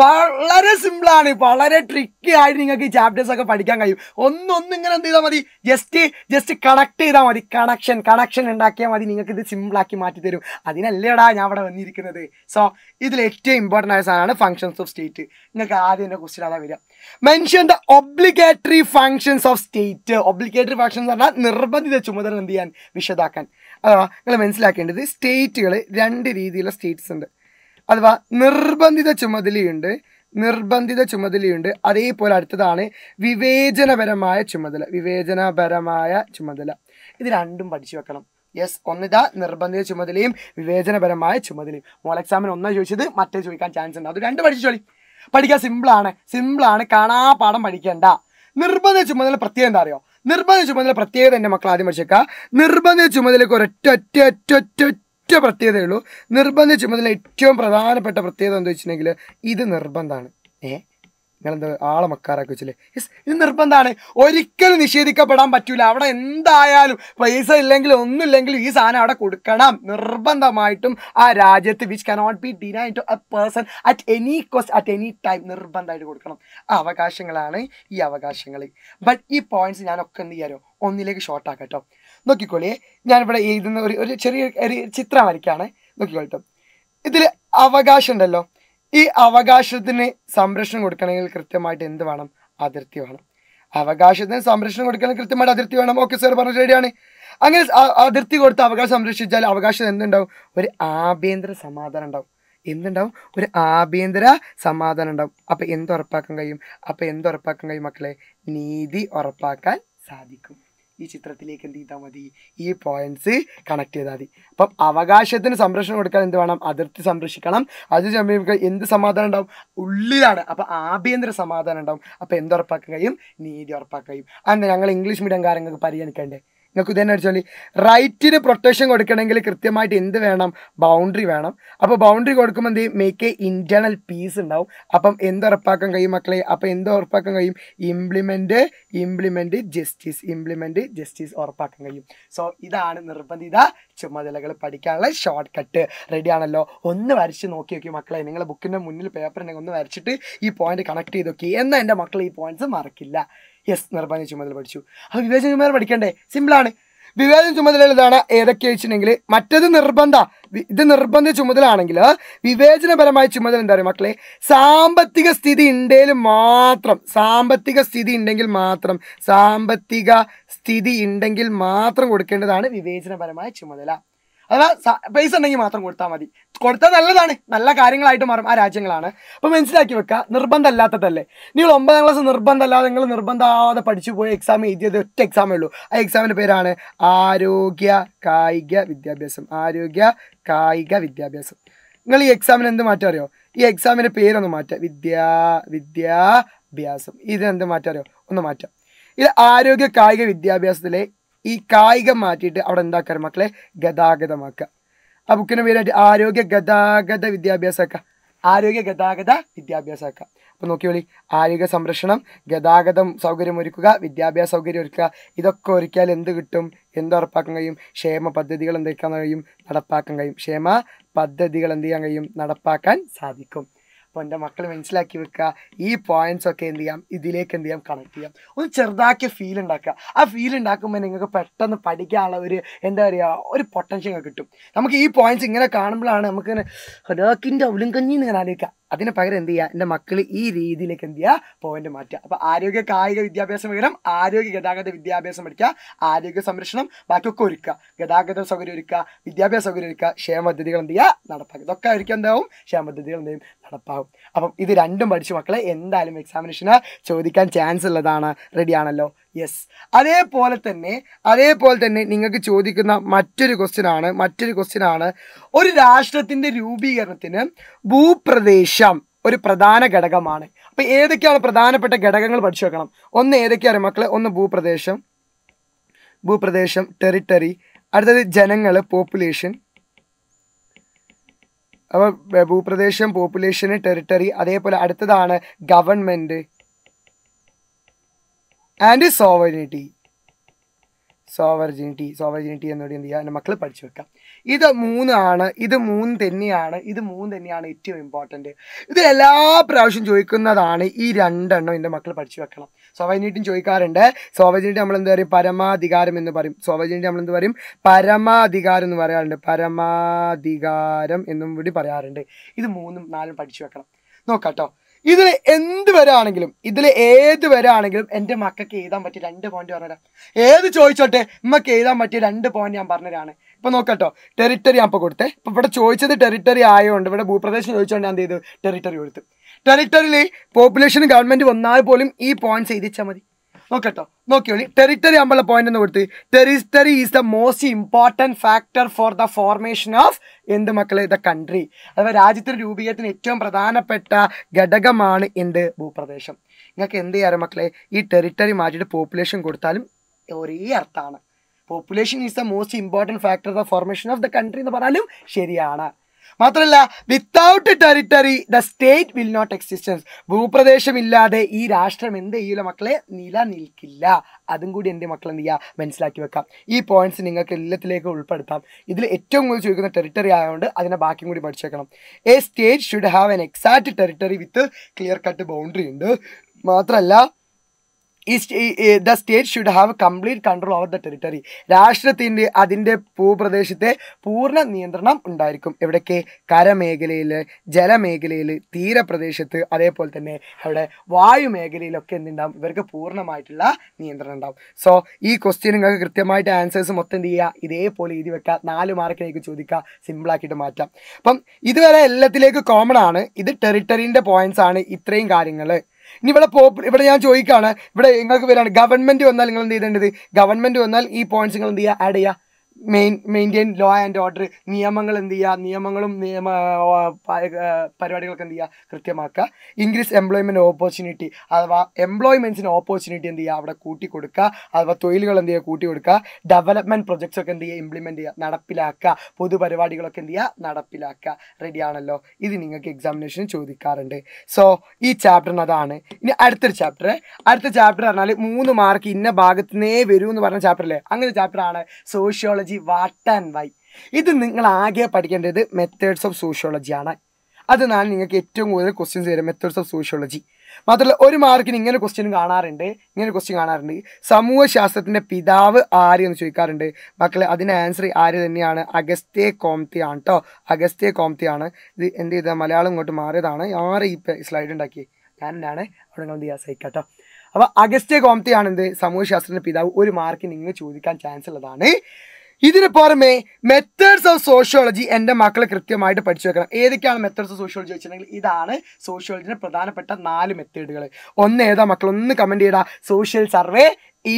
വളരെ സിമ്പിളാണ് വളരെ ട്രിക്കി ആയിട്ട് നിങ്ങൾക്ക് ഈ ചാപ്റ്റേഴ്സ് ഒക്കെ പഠിക്കാൻ കഴിയും ഒന്നൊന്നും ഇങ്ങനെ എന്ത് ചെയ്താൽ മതി ജസ്റ്റ് ജസ്റ്റ് കണക്ട് ചെയ്താൽ മതി കണക്ഷൻ കണക്ഷൻ ഉണ്ടാക്കിയാൽ മതി നിങ്ങൾക്ക് ഇത് സിമ്പിളാക്കി മാറ്റി തരും അതിനല്ലേടാ ഞാൻ ഇവിടെ വന്നിരിക്കുന്നത് സോ ഇതിൽ ഏറ്റവും ഇമ്പോർട്ടൻ്റ് ആയ സാധനമാണ് ഫങ്ഷൻസ് ഓഫ് സ്റ്റേറ്റ് നിങ്ങൾക്ക് ആദ്യം എൻ്റെ ക്വസ്റ്റ്യൻ അതാ വരിക mention the obligatory functions of state obligatory functions പറഞ്ഞാൽ നിർബന്ധിത ചുമതല എന്ത് ചെയ്യാൻ വിശദാക്കാൻ അഥവാ നിങ്ങൾ മനസ്സിലാക്കേണ്ടത് സ്റ്റേറ്റുകൾ രണ്ട് രീതിയിലുള്ള സ്റ്റേറ്റ്സ് ഉണ്ട് അഥവാ നിർബന്ധിത ചുമതലയുണ്ട് നിർബന്ധിത ചുമതലയുണ്ട് അതേപോലെ അടുത്തതാണ് വിവേചനപരമായ ചുമതല വിവേചനപരമായ ചുമതല ഇത് രണ്ടും പഠിച്ചു വെക്കണം യെസ് ഒന്നിതാ നിർബന്ധിത ചുമതലയും വിവേചനപരമായ ചുമതലയും മോൾ എക്സാമിന് ഒന്നാ ചോദിച്ചത് മറ്റേ ചോദിക്കാൻ ചാൻസ് ഉണ്ട് അത് രണ്ട് പഠിച്ചോളി പഠിക്കാൻ സിമ്പിളാണ് സിമ്പിളാണ് കാണാ പാഠം പഠിക്കണ്ട നിർബന്ധിത ചുമതല പ്രത്യേകം എന്താ അറിയോ നിർബന്ധ ചുമതല പ്രത്യേകത എൻ്റെ മക്കൾ ആദ്യം പഠിച്ചേക്കുക നിർബന്ധ ചുമതലയ്ക്ക് ഒരൊറ്റ ഒറ്റ ഒറ്റ ഒറ്റ ഒറ്റ പ്രത്യേകതയുള്ളൂ നിർബന്ധ ചുമതല ഏറ്റവും പ്രധാനപ്പെട്ട പ്രത്യേകത എന്താ വെച്ചിട്ടുണ്ടെങ്കിൽ ഇത് നിർബന്ധമാണ് ഏഹ് നിങ്ങളെന്താ ആളെ മക്കാറാക്കി വെച്ചില്ലേ യെസ് ഇത് നിർബന്ധമാണ് ഒരിക്കലും നിഷേധിക്കപ്പെടാൻ പറ്റൂല അവിടെ എന്തായാലും പൈസ ഇല്ലെങ്കിൽ ഒന്നുമില്ലെങ്കിൽ ഈ സാധനം അവിടെ കൊടുക്കണം നിർബന്ധമായിട്ടും ആ രാജ്യത്ത് which cannot be deny to a person at any cost at any time നിർബന്ധമായിട്ട് കൊടുക്കണം ആ അവകാശങ്ങളാണ് ഈ അവകാശങ്ങൾ ബട്ട് ഈ പോയിന്റ്സ് ഞാനൊക്കെ എന്ത് ചെയ്യാമോ ഒന്നിലേക്ക് ഷോർട്ട് ആക്കട്ടോ നോക്കിക്കോളിയേ ഞാനിവിടെ എഴുതുന്ന ഒരു ഒരു ചെറിയ ഒരു ചിത്രം വരയ്ക്കുകയാണ് നോക്കിക്കോളട്ടോ ഇതിൽ അവകാശം ഉണ്ടല്ലോ ഈ അവകാശത്തിന് സംരക്ഷണം കൊടുക്കണമെങ്കിൽ കൃത്യമായിട്ട് എന്ത് വേണം അതിർത്തി വേണം അവകാശത്തിന് സംരക്ഷണം കൊടുക്കണമെങ്കിൽ കൃത്യമായിട്ട് അതിർത്തി വേണം ഓക്കെ സാർ പറഞ്ഞ ശരിയാണ് അങ്ങനെ അതിർത്തി കൊടുത്ത് അവകാശം സംരക്ഷിച്ചാൽ അവകാശം എന്തുണ്ടാവും ഒരു ആഭ്യന്തര സമാധാനം ഉണ്ടാവും എന്തുണ്ടാവും ഒരു ആഭ്യന്തര സമാധാനം ഉണ്ടാവും അപ്പം എന്ത് ഉറപ്പാക്കാൻ കഴിയും അപ്പം എന്ത് ഉറപ്പാക്കാൻ കഴിയും മക്കളെ നീതി ഉറപ്പാക്കാൻ സാധിക്കും ഈ ചിത്രത്തിലേക്ക് എന്ത് ചെയ്താൽ മതി ഈ പോയിന്റ്സ് കണക്ട് ചെയ്താൽ മതി അപ്പം അവകാശത്തിന് സംരക്ഷണം കൊടുക്കാൻ എന്ത് വേണം അതിർത്തി സംരക്ഷിക്കണം അത് സംരക്ഷിക്കുക എന്ത് സമാധാനം ഉണ്ടാവും ഉള്ളിലാണ് അപ്പം ആഭ്യന്തര സമാധാനം ഉണ്ടാവും അപ്പം എന്തുറപ്പാക്കുകയും നീതി ഉറപ്പാക്കുകയും അങ്ങനെ ഞങ്ങൾ ഇംഗ്ലീഷ് മീഡിയം കാര്യങ്ങൾക്ക് പരിഗണിക്കണ്ടേ നിങ്ങൾക്ക് ഇതന്നെ വെച്ചാൽ റൈറ്റിന് പ്രൊട്ടക്ഷൻ കൊടുക്കണമെങ്കിൽ കൃത്യമായിട്ട് എന്ത് വേണം ബൗണ്ടറി വേണം അപ്പോൾ ബൗണ്ടറി കൊടുക്കുമ്പോൾ എന്ത് മേക്ക് എ ഇൻറ്റേർണൽ പീസ് ഉണ്ടാവും അപ്പം എന്ത് ഉറപ്പാക്കാൻ കഴിയും മക്കളെ അപ്പം എന്ത് ഉറപ്പാക്കാൻ കഴിയും implement implement justice implement justice ഉറപ്പാക്കാൻ കഴിയും സോ ഇതാണ് നിർബന്ധിത ചുമതലകൾ പഠിക്കാനുള്ള ഷോർട്ട് കട്ട് റെഡിയാണല്ലോ ഒന്ന് വരച്ച് നോക്കി നോക്കി മക്കളെ നിങ്ങളുടെ ബുക്കിൻ്റെ മുന്നിൽ പേപ്പർ ഉണ്ടെങ്കിൽ ഒന്ന് വരച്ചിട്ട് ഈ പോയിന്റ് കണക്ട് ചെയ്ത് നോക്കി എന്നാൽ എൻ്റെ മക്കൾ ഈ പോയിന്റ്സ് മറക്കില്ല യെസ് നിർബാധ ചുമതല പഠിച്ചു അത് വിവേചന ചുമതല പഠിക്കണ്ടേ സിമ്പിളാണ് വിവേചന ചുമതല ഇതാണ് ഏതൊക്കെ വെച്ചിട്ടുണ്ടെങ്കിൽ മറ്റത് നിർബന്ധ ഇത് നിർബന്ധ ചുമതല ആണെങ്കിൽ വിവേചനപരമായ ചുമതല എന്താ പറയുക മക്കളെ സാമ്പത്തിക സ്ഥിതി ഉണ്ടെങ്കിൽ മാത്രം സാമ്പത്തിക സ്ഥിതി ഉണ്ടെങ്കിൽ മാത്രം സാമ്പത്തിക സ്ഥിതി ഉണ്ടെങ്കിൽ മാത്രം കൊടുക്കേണ്ടതാണ് വിവേചനപരമായ ചുമതല അഥവാ പൈസ ഉണ്ടെങ്കിൽ മാത്രം കൊടുത്താൽ മതി കൊടുത്താൽ നല്ലതാണ് നല്ല കാര്യങ്ങളായിട്ട് മാറും ആ രാജ്യങ്ങളാണ് അപ്പോൾ മനസ്സിലാക്കി വെക്കുക നിർബന്ധമല്ലാത്തതല്ലേ നിങ്ങൾ ഒമ്പതാം ക്ലാസ് നിർബന്ധമല്ലാതെ നിങ്ങൾ നിർബന്ധമാവാതെ പഠിച്ചു പോയി എക്സാം എഴുതിയത് ഒറ്റ എക്സാമേ ഉള്ളൂ ആ എക്സാമിൻ്റെ പേരാണ് ആരോഗ്യ കായിക വിദ്യാഭ്യാസം ആരോഗ്യ കായിക വിദ്യാഭ്യാസം നിങ്ങൾ ഈ എക്സാമിന് എന്ത് മാറ്റം അറിയോ ഈ എക്സാമിൻ്റെ പേരൊന്ന് മാറ്റാം വിദ്യാ വിദ്യാഭ്യാസം ഇതിനെന്ത് മാറ്റം അറിയോ ഒന്ന് മാറ്റാം ഇത് ആരോഗ്യ കായിക വിദ്യാഭ്യാസത്തിലെ ഈ കായികം മാറ്റിയിട്ട് അവിടെ എന്താക്കാറ് മക്കളെ ഗതാഗതമാക്കുക ആ ബുക്കിൻ്റെ പേരായിട്ട് ആരോഗ്യ ഗതാഗത വിദ്യാഭ്യാസമാക്കുക ആരോഗ്യ ഗതാഗത വിദ്യാഭ്യാസമാക്കുക അപ്പോൾ നോക്കിയോളി ആരോഗ്യ സംരക്ഷണം ഗതാഗതം സൗകര്യം ഒരുക്കുക വിദ്യാഭ്യാസ സൗകര്യം ഒരുക്കുക ഇതൊക്കെ ഒരുക്കിയാൽ എന്ത് കിട്ടും എന്ത് ഉറപ്പാക്കാൻ കഴിയും ക്ഷേമ പദ്ധതികൾ എന്തെടുക്കാൻ കഴിയും നടപ്പാക്കാൻ കഴിയും ക്ഷേമ പദ്ധതികൾ എന്ത് ചെയ്യാൻ കഴിയും നടപ്പാക്കാൻ സാധിക്കും അപ്പോൾ എൻ്റെ മക്കൾ മനസ്സിലാക്കി വെക്കുക ഈ പോയിന്റ്സ് ഒക്കെ എന്ത് ചെയ്യാം ഇതിലേക്ക് എന്ത് ചെയ്യാം കണക്ട് ചെയ്യാം ഒന്ന് ചെറുതാക്കിയ ഫീൽ ഉണ്ടാക്കുക ആ ഫീൽ ഉണ്ടാക്കുമ്പോൾ നിങ്ങൾക്ക് പെട്ടെന്ന് പഠിക്കാനുള്ള ഒരു എന്താ പറയുക ഒരു പൊട്ടൻഷ്യൽ കിട്ടും നമുക്ക് ഈ പോയിന്റ്സ് ഇങ്ങനെ കാണുമ്പോഴാണ് നമുക്ക് ഇങ്ങനെ ഹലാക്കിൻ്റെ കഞ്ഞി ഇങ്ങനെ ആലോചിക്കുക അതിന് പകരം എന്ത് ചെയ്യുക എൻ്റെ മക്കൾ ഈ രീതിയിലേക്ക് എന്ത് ചെയ്യുക പോയിന്റ് മാറ്റുക അപ്പോൾ ആരോഗ്യ കായിക വിദ്യാഭ്യാസം പകരം ആരോഗ്യ ഗതാഗത വിദ്യാഭ്യാസം പഠിക്കുക ആരോഗ്യ സംരക്ഷണം ബാക്കിയൊക്കെ ഒരുക്കുക ഗതാഗത സൗകര്യം ഒരുക്കുക വിദ്യാഭ്യാസ സൗകര്യം ഒരുക്കുക ക്ഷേമ പദ്ധതികൾ എന്ത് ചെയ്യുക നടപ്പാക്കുക ഇതൊക്കെ ആയിരിക്കും എന്താവും ക്ഷേമ പദ്ധതികൾ എന്ത് നടപ്പാകും അപ്പം ഇത് രണ്ടും പഠിച്ച മക്കളെ എന്തായാലും എക്സാമിനേഷന് ചോദിക്കാൻ ചാൻസ് ഉള്ളതാണ് റെഡിയാണല്ലോ യെസ് അതേപോലെ തന്നെ അതേപോലെ തന്നെ നിങ്ങൾക്ക് ചോദിക്കുന്ന മറ്റൊരു ക്വസ്റ്റ്യൻ ആണ് മറ്റൊരു ക്വസ്റ്റ്യൻ ആണ് ഒരു രാഷ്ട്രത്തിൻ്റെ രൂപീകരണത്തിന് ഭൂപ്രദേശം ഒരു പ്രധാന ഘടകമാണ് അപ്പം ഏതൊക്കെയാണ് പ്രധാനപ്പെട്ട ഘടകങ്ങൾ പഠിച്ചു വെക്കണം ഒന്ന് ഏതൊക്കെയാണ് മക്കളെ ഒന്ന് ഭൂപ്രദേശം ഭൂപ്രദേശം ടെറിട്ടറി അടുത്തത് ജനങ്ങൾ പോപ്പുലേഷൻ അപ്പോൾ ഭൂപ്രദേശം പോപ്പുലേഷൻ ടെറിട്ടറി അതേപോലെ അടുത്തതാണ് ഗവൺമെൻറ്റ് ആൻഡ് സോവർജിനിറ്റി സോവർജിനിറ്റി സോവർജിനിറ്റി എന്നോട് എന്ത് ചെയ്യുക എൻ്റെ മക്കൾ പഠിച്ചു വെക്കാം ഇത് മൂന്നാണ് ഇത് മൂന്ന് തന്നെയാണ് ഇത് മൂന്ന് തന്നെയാണ് ഏറ്റവും ഇമ്പോർട്ടൻ്റ് ഇത് എല്ലാ പ്രാവശ്യം ചോദിക്കുന്നതാണ് ഈ രണ്ടെണ്ണം എൻ്റെ മക്കൾ പഠിച്ചു വെക്കണം സോവർജിനിറ്റിയും ചോദിക്കാറുണ്ട് സോവർജിനിറ്റി നമ്മൾ എന്താ പറയും പരമാധികാരം എന്ന് പറയും സോവർജിനിറ്റി നമ്മൾ എന്ത് പറയും പരമാധികാരം എന്ന് പറയാറുണ്ട് പരമാധികാരം എന്നും കൂടി പറയാറുണ്ട് ഇത് മൂന്നും നാലും പഠിച്ചു വെക്കണം നോക്കാട്ടോ ഇതിൽ എന്ത് വരാണെങ്കിലും ഇതിൽ ഏത് വരാണെങ്കിലും എൻ്റെ മക്കൾക്ക് എഴുതാൻ പറ്റിയ രണ്ട് പോയിന്റ് പറഞ്ഞുതരാം ഏത് ചോദിച്ചോട്ടെ ഉമ്മക്ക് എഴുതാൻ പറ്റിയ രണ്ട് പോയിന്റ് ഞാൻ പറഞ്ഞതാണ് ഇപ്പൊ നോക്കട്ടോ ടെറിട്ടറി ഞാൻ ഇപ്പൊ കൊടുത്തേ ഇപ്പൊ ഇവിടെ ചോദിച്ചത് ടെറിട്ടറി ആയതുകൊണ്ട് ഇവിടെ ഭൂപ്രദേശം ചോദിച്ചുകൊണ്ട് ഞാൻ എന്ത് ചെയ്തു ടെറിട്ടറി കൊടുത്തു ടെറിട്ടറിയിൽ പോപ്പുലേഷൻ ഗവൺമെന്റ് വന്നാൽ പോലും ഈ പോയിന്റ്സ് എഴുതിച്ചാൽ മതി നോക്കട്ടോ നോക്കിയോളി ടെറിറ്ററി ആകുമ്പോൾ പോയിന്റ് എന്ന് കൊടുത്ത് territory is the most important factor for the formation of എന്ത് മക്കളെ ദ കൺട്രി അഥവാ രാജ്യത്തിന് രൂപീകരണത്തിന് ഏറ്റവും പ്രധാനപ്പെട്ട ഘടകമാണ് എന്ത് ഭൂപ്രദേശം നിങ്ങൾക്ക് എന്ത് ചെയ്യാറ് മക്കളെ ഈ ടെറിറ്ററി മാറ്റിയിട്ട് പോപ്പുലേഷൻ കൊടുത്താലും ഒരേ അർത്ഥമാണ് population is the most important factor the formation of the country എന്ന് പറഞ്ഞാലും ശരിയാണ് മാത്രമല്ല without territory the state will not existence ഭൂപ്രദേശമില്ലാതെ ഈ രാഷ്ട്രം എന്ത് ചെയ്യൂല മക്കളെ നിലനിൽക്കില്ല അതും കൂടി എൻ്റെ മക്കൾ എന്ത് ചെയ്യുക മനസ്സിലാക്കി വെക്കാം ഈ പോയിന്റ്സ് നിങ്ങൾക്ക് എല്ലാത്തിലേക്ക് ഉൾപ്പെടുത്താം ഇതിൽ ഏറ്റവും കൂടുതൽ ചോദിക്കുന്ന ടെറിട്ടറി ആയതുകൊണ്ട് അതിനെ ബാക്കിയും കൂടി പഠിച്ചേക്കണം a state should have an exact territory with clear cut boundary ഉണ്ട് മാത്രമല്ല the state should have complete control over the territory രാഷ്ട്രത്തിൻ്റെ അതിൻ്റെ ഭൂപ്രദേശത്തെ പൂർണ്ണ നിയന്ത്രണം ഉണ്ടായിരിക്കും എവിടേക്ക് കരമേഖലയിൽ ജലമേഖലയിൽ തീരപ്രദേശത്ത് അതേപോലെ തന്നെ അവിടെ വായുമേഖലയിലൊക്കെ എന്തുണ്ടാവും ഇവർക്ക് പൂർണ്ണമായിട്ടുള്ള നിയന്ത്രണം ഉണ്ടാവും സോ ഈ ക്വസ്റ്റ്യൻ നിങ്ങൾക്ക് കൃത്യമായിട്ട് ആൻസേഴ്സ് മൊത്തം എന്ത് ചെയ്യുക ഇതേപോലെ എഴുതി വെക്കുക നാല് മാർക്കിലേക്ക് ചോദിക്കുക സിമ്പിളാക്കിയിട്ട് മാറ്റാം അപ്പം ഇതുവരെ എല്ലാത്തിലേക്ക് കോമൺ ആണ് ഇത് ടെറിട്ടറിൻ്റെ പോയിന്റ്സ് ആണ് ഇത്രയും കാര്യങ്ങൾ ഇനി ഇവിടെ പോപ്പ് ഇവിടെ ഞാൻ ചോദിക്കുകയാണ് ഇവിടെ നിങ്ങൾക്ക് വരാണ് ഗവൺമെൻറ് വന്നാൽ നിങ്ങൾ എന്ത് ചെയ്യേണ്ടത് ഗവൺമെൻറ് വന്നാൽ ഈ പോയിന്റ്സ് നിങ്ങൾ എന്ത് ചെയ്യുക ആഡ് ചെയ്യുക main maintain law and order നിയമങ്ങൾ എന്ത് ചെയ്യുക നിയമങ്ങളും നിയമ പരിപാടികളൊക്കെ എന്ത് ചെയ്യുക കൃത്യമാക്കുക ഇൻക്രീസ് എംപ്ലോയ്മെൻറ്റ് ഓപ്പർച്യൂണിറ്റി അഥവാ എംപ്ലോയ്മെൻറ്റ്സിന് ഓപ്പർച്യൂണിറ്റി എന്ത് ചെയ്യുക അവിടെ കൂട്ടി കൊടുക്കുക അഥവാ തൊഴിലുകൾ എന്ത് ചെയ്യുക കൂട്ടി കൊടുക്കുക ഡെവലപ്മെൻറ്റ് പ്രൊജക്ട്സ് ഒക്കെ എന്ത് ചെയ്യുക ഇംപ്ലിമെൻറ്റ് ചെയ്യുക നടപ്പിലാക്കുക പൊതുപരിപാടികളൊക്കെ എന്ത് ചെയ്യുക നടപ്പിലാക്കുക റെഡിയാണല്ലോ ഇത് നിങ്ങൾക്ക് എക്സാമിനേഷൻ ചോദിക്കാറുണ്ട് സോ ഈ ചാപ്റ്ററിന് അതാണ് ഇനി അടുത്തൊരു ചാപ്റ്റർ അടുത്ത ചാപ്റ്റർ പറഞ്ഞാൽ മൂന്ന് മാർക്ക് ഇന്ന ഭാഗത്തുനിന്നേ വരൂ എന്ന് പറഞ്ഞ ചാപ്റ്റർ അല്ലേ അങ്ങനെ ചാപ്റ്റർ ആണ് sociology sociology what and why ഇത് നിങ്ങൾ ആകെ പഠിക്കേണ്ടത് മെത്തേഡ്സ് ഓഫ് സോഷ്യോളജി ആണ് അത് ഞാൻ നിങ്ങൾക്ക് ഏറ്റവും കൂടുതൽ ക്വസ്റ്റ്യൻസ് വരും മെത്തേഡ്സ് ഓഫ് സോഷ്യോളജി മാത്രമല്ല ഒരു മാർക്കിന് ഇങ്ങനെ ക്വസ്റ്റ്യൻ കാണാറുണ്ട് ഇങ്ങനെ ക്വസ്റ്റ്യൻ കാണാറുണ്ട് സമൂഹശാസ്ത്രത്തിൻ്റെ പിതാവ് ആര് എന്ന് ചോദിക്കാറുണ്ട് മക്കളെ അതിൻ്റെ ആൻസർ ആര് തന്നെയാണ് അഗസ്ത്യേ കോംതി ആണ് കേട്ടോ അഗസ്ത്യേ കോംതി ആണ് ഇത് എന്ത് ചെയ്താൽ മലയാളം ഇങ്ങോട്ട് മാറിയതാണ് ആരെ ഈ സ്ലൈഡ് ഉണ്ടാക്കി ഞാൻ എന്താണ് അവിടെ നിങ്ങൾ എന്ത് ചെയ്യാൻ കേട്ടോ അപ്പോൾ അഗസ്റ്റേ കോംതി ആണ് എന്ത് സമൂഹശാസ്ത്രത്തിൻ്റെ പിതാവ് ഒരു മാർക്കിന് ഇങ്ങനെ ചോദിക്കാൻ ചാൻസ് ഉള്ളതാണ് ഇതിന് പുറമെ മെത്തേഡ്സ് ഓഫ് സോഷ്യോളജി എൻ്റെ മക്കൾ കൃത്യമായിട്ട് പഠിച്ചു വെക്കണം ഏതൊക്കെയാണ് മെത്തേഡ്സ് ഓഫ് സോഷ്യോളജി വെച്ചിട്ടുണ്ടെങ്കിൽ ഇതാണ് സോഷ്യോളജിൻ്റെ പ്രധാനപ്പെട്ട നാല് മെത്തേഡുകൾ ഒന്ന് ഏതാ മക്കൾ ഒന്ന് കമൻറ്റ് ചെയ്താൽ social survey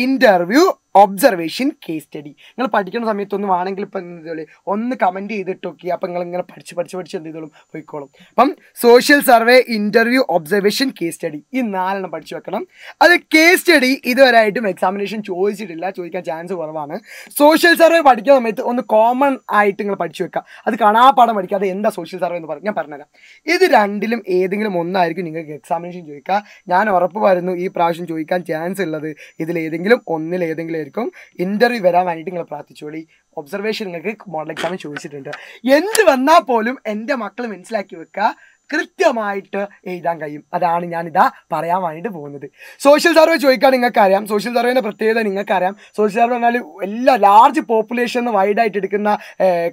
interview observation case study നിങ്ങൾ പഠിക്കുന്ന സമയത്തൊന്നും ആണെങ്കിൽ ഇപ്പം എന്ത് ചെയ്തോളി ഒന്ന് കമൻറ്റ് ചെയ്തിട്ട് നോക്കി അപ്പം നിങ്ങൾ ഇങ്ങനെ പഠിച്ച് പഠിച്ച് പഠിച്ച് എന്ത് ചെയ്തോളും പോയിക്കോളും അപ്പം social survey interview observation case study ഈ നാലെണ്ണം പഠിച്ചു വെക്കണം അത് കേസ് സ്റ്റഡി ഇതുവരെയായിട്ടും എക്സാമിനേഷൻ ചോദിച്ചിട്ടില്ല ചോദിക്കാൻ ചാൻസ് കുറവാണ് സോഷ്യൽ സർവേ പഠിക്കുന്ന സമയത്ത് ഒന്ന് കോമൺ ആയിട്ട് നിങ്ങൾ പഠിച്ചു വെക്കുക അത് കാണാപ്പാടം പഠിക്കുക അത് എന്താ സോഷ്യൽ സർവേ എന്ന് പറഞ്ഞു ഞാൻ പറഞ്ഞുതരാം ഇത് രണ്ടിലും ഏതെങ്കിലും ഒന്നായിരിക്കും നിങ്ങൾക്ക് എക്സാമിനേഷൻ ചോദിക്കുക ഞാൻ ഉറപ്പ് പറയുന്നു ഈ പ്രാവശ്യം ചോദിക്കാൻ ചാൻസ് ഉള്ളത് ഇതിലേതെങ്കിലും ഒന്നിലേതെങ്കിലും ആയിരിക്കും ഇന്റർവ്യൂ വരാൻ വേണ്ടിട്ട് നിങ്ങൾ പ്രാർത്ഥിച്ചോളി ഒബ്സർവേഷൻ നിങ്ങൾക്ക് മോഡൽ എക്സാമിൽ ചോദിച്ചിട്ടുണ്ട് എന്ത് വന്നാൽ പോലും എൻ്റെ മക്കൾ മനസ്സിലാക്കി വെക്കുക കൃത്യമായിട്ട് എഴുതാൻ കഴിയും അതാണ് ഞാനിതാ പറയാൻ വേണ്ടിയിട്ട് പോകുന്നത് സോഷ്യൽ സർവേ ചോദിക്കാൻ നിങ്ങൾക്കറിയാം സോഷ്യൽ സർവേൻ്റെ പ്രത്യേകത നിങ്ങൾക്കറിയാം സോഷ്യൽ സർവേ പറഞ്ഞാൽ എല്ലാ ലാർജ് പോപ്പുലേഷൻ വൈഡായിട്ട് എടുക്കുന്ന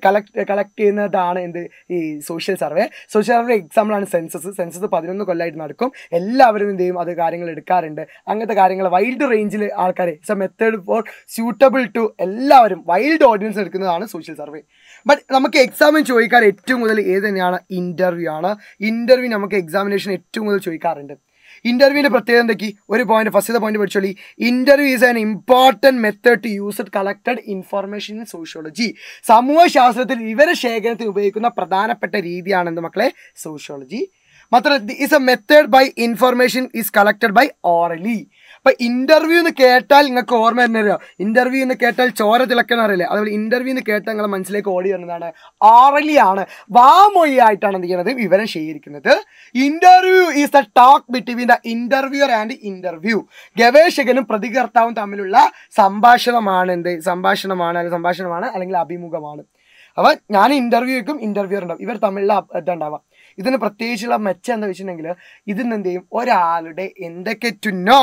കളക്ട് കളക്ട് ചെയ്യുന്നതാണ് എന്ത് ഈ സോഷ്യൽ സർവേ സോഷ്യൽ സർവേ എക്സാമ്പിളാണ് സെൻസസ് സെൻസസ് പതിനൊന്ന് കൊല്ലമായിട്ട് നടക്കും എല്ലാവരും എന്ത് ചെയ്യും അത് കാര്യങ്ങൾ എടുക്കാറുണ്ട് അങ്ങനത്തെ കാര്യങ്ങൾ വൈൽഡ് റേഞ്ചിൽ ആൾക്കാർ so method for suitable to എല്ലാവരും വൈൽഡ് ഓഡിയൻസ് എടുക്കുന്നതാണ് സോഷ്യൽ സർവേ ബട്ട് നമുക്ക് എക്സാമിന് ചോദിക്കാൻ ഏറ്റവും കൂടുതൽ ഏത് തന്നെയാണ് ഇൻ്റർവ്യൂ ആണ് ഇൻ്റർവ്യൂ നമുക്ക് എക്സാമിനേഷൻ ഏറ്റവും കൂടുതൽ ചോദിക്കാറുണ്ട് ഇൻ്റർവ്യൂവിൻ്റെ പ്രത്യേകത എന്തൊക്കെ ഒരു പോയിന്റ് ഫസ്റ്റ് പോയിന്റ് പഠിച്ചോളി interview is an important method to use it collected information in sociology സമൂഹശാസ്ത്രത്തിൽ വിവരശേഖരണത്തിന് ഉപയോഗിക്കുന്ന പ്രധാനപ്പെട്ട രീതിയാണെന്ന് മക്കളെ സോഷ്യോളജി മാത്രമല്ല is a method by information is collected by orally അപ്പൊ ഇന്റർവ്യൂന്ന് കേട്ടാൽ നിങ്ങൾക്ക് ഓർമ്മ വരുന്നോ ഇന്റർവ്യൂ എന്ന് കേട്ടാൽ ചോര തിളക്കണം അറിയില്ലേ അതുപോലെ ഇന്റർവ്യൂ എന്ന് കേട്ടാൽ നിങ്ങളെ മനസ്സിലേക്ക് ഓടി വരുന്നതാണ് ആറലിയാണ് വാമൊഴി ആയിട്ടാണ് എന്ത് ചെയ്യുന്നത് വിവരം ശേഖരിക്കുന്നത് interview is the talk between the interviewer and interview ഗവേഷകനും പ്രതികർത്താവും തമ്മിലുള്ള സംഭാഷണമാണ് എന്ത് സംഭാഷണമാണ് അല്ലെങ്കിൽ സംഭാഷണമാണ് അല്ലെങ്കിൽ അഭിമുഖമാണ് അവ ഞാൻ ഇൻ്റർവ്യൂക്കും ഇൻ്റർവ്യൂർ ഉണ്ടാവും ഇവർ തമ്മിലുള്ള ഇതുണ്ടാവാം ഇതിന് പ്രത്യേകിച്ചുള്ള മെച്ചം എന്താ വെച്ചിട്ടുണ്ടെങ്കിൽ ഇതിന് എന്ത് ചെയ്യും ഒരാളുടെ എന്തൊക്കെ ടു നോ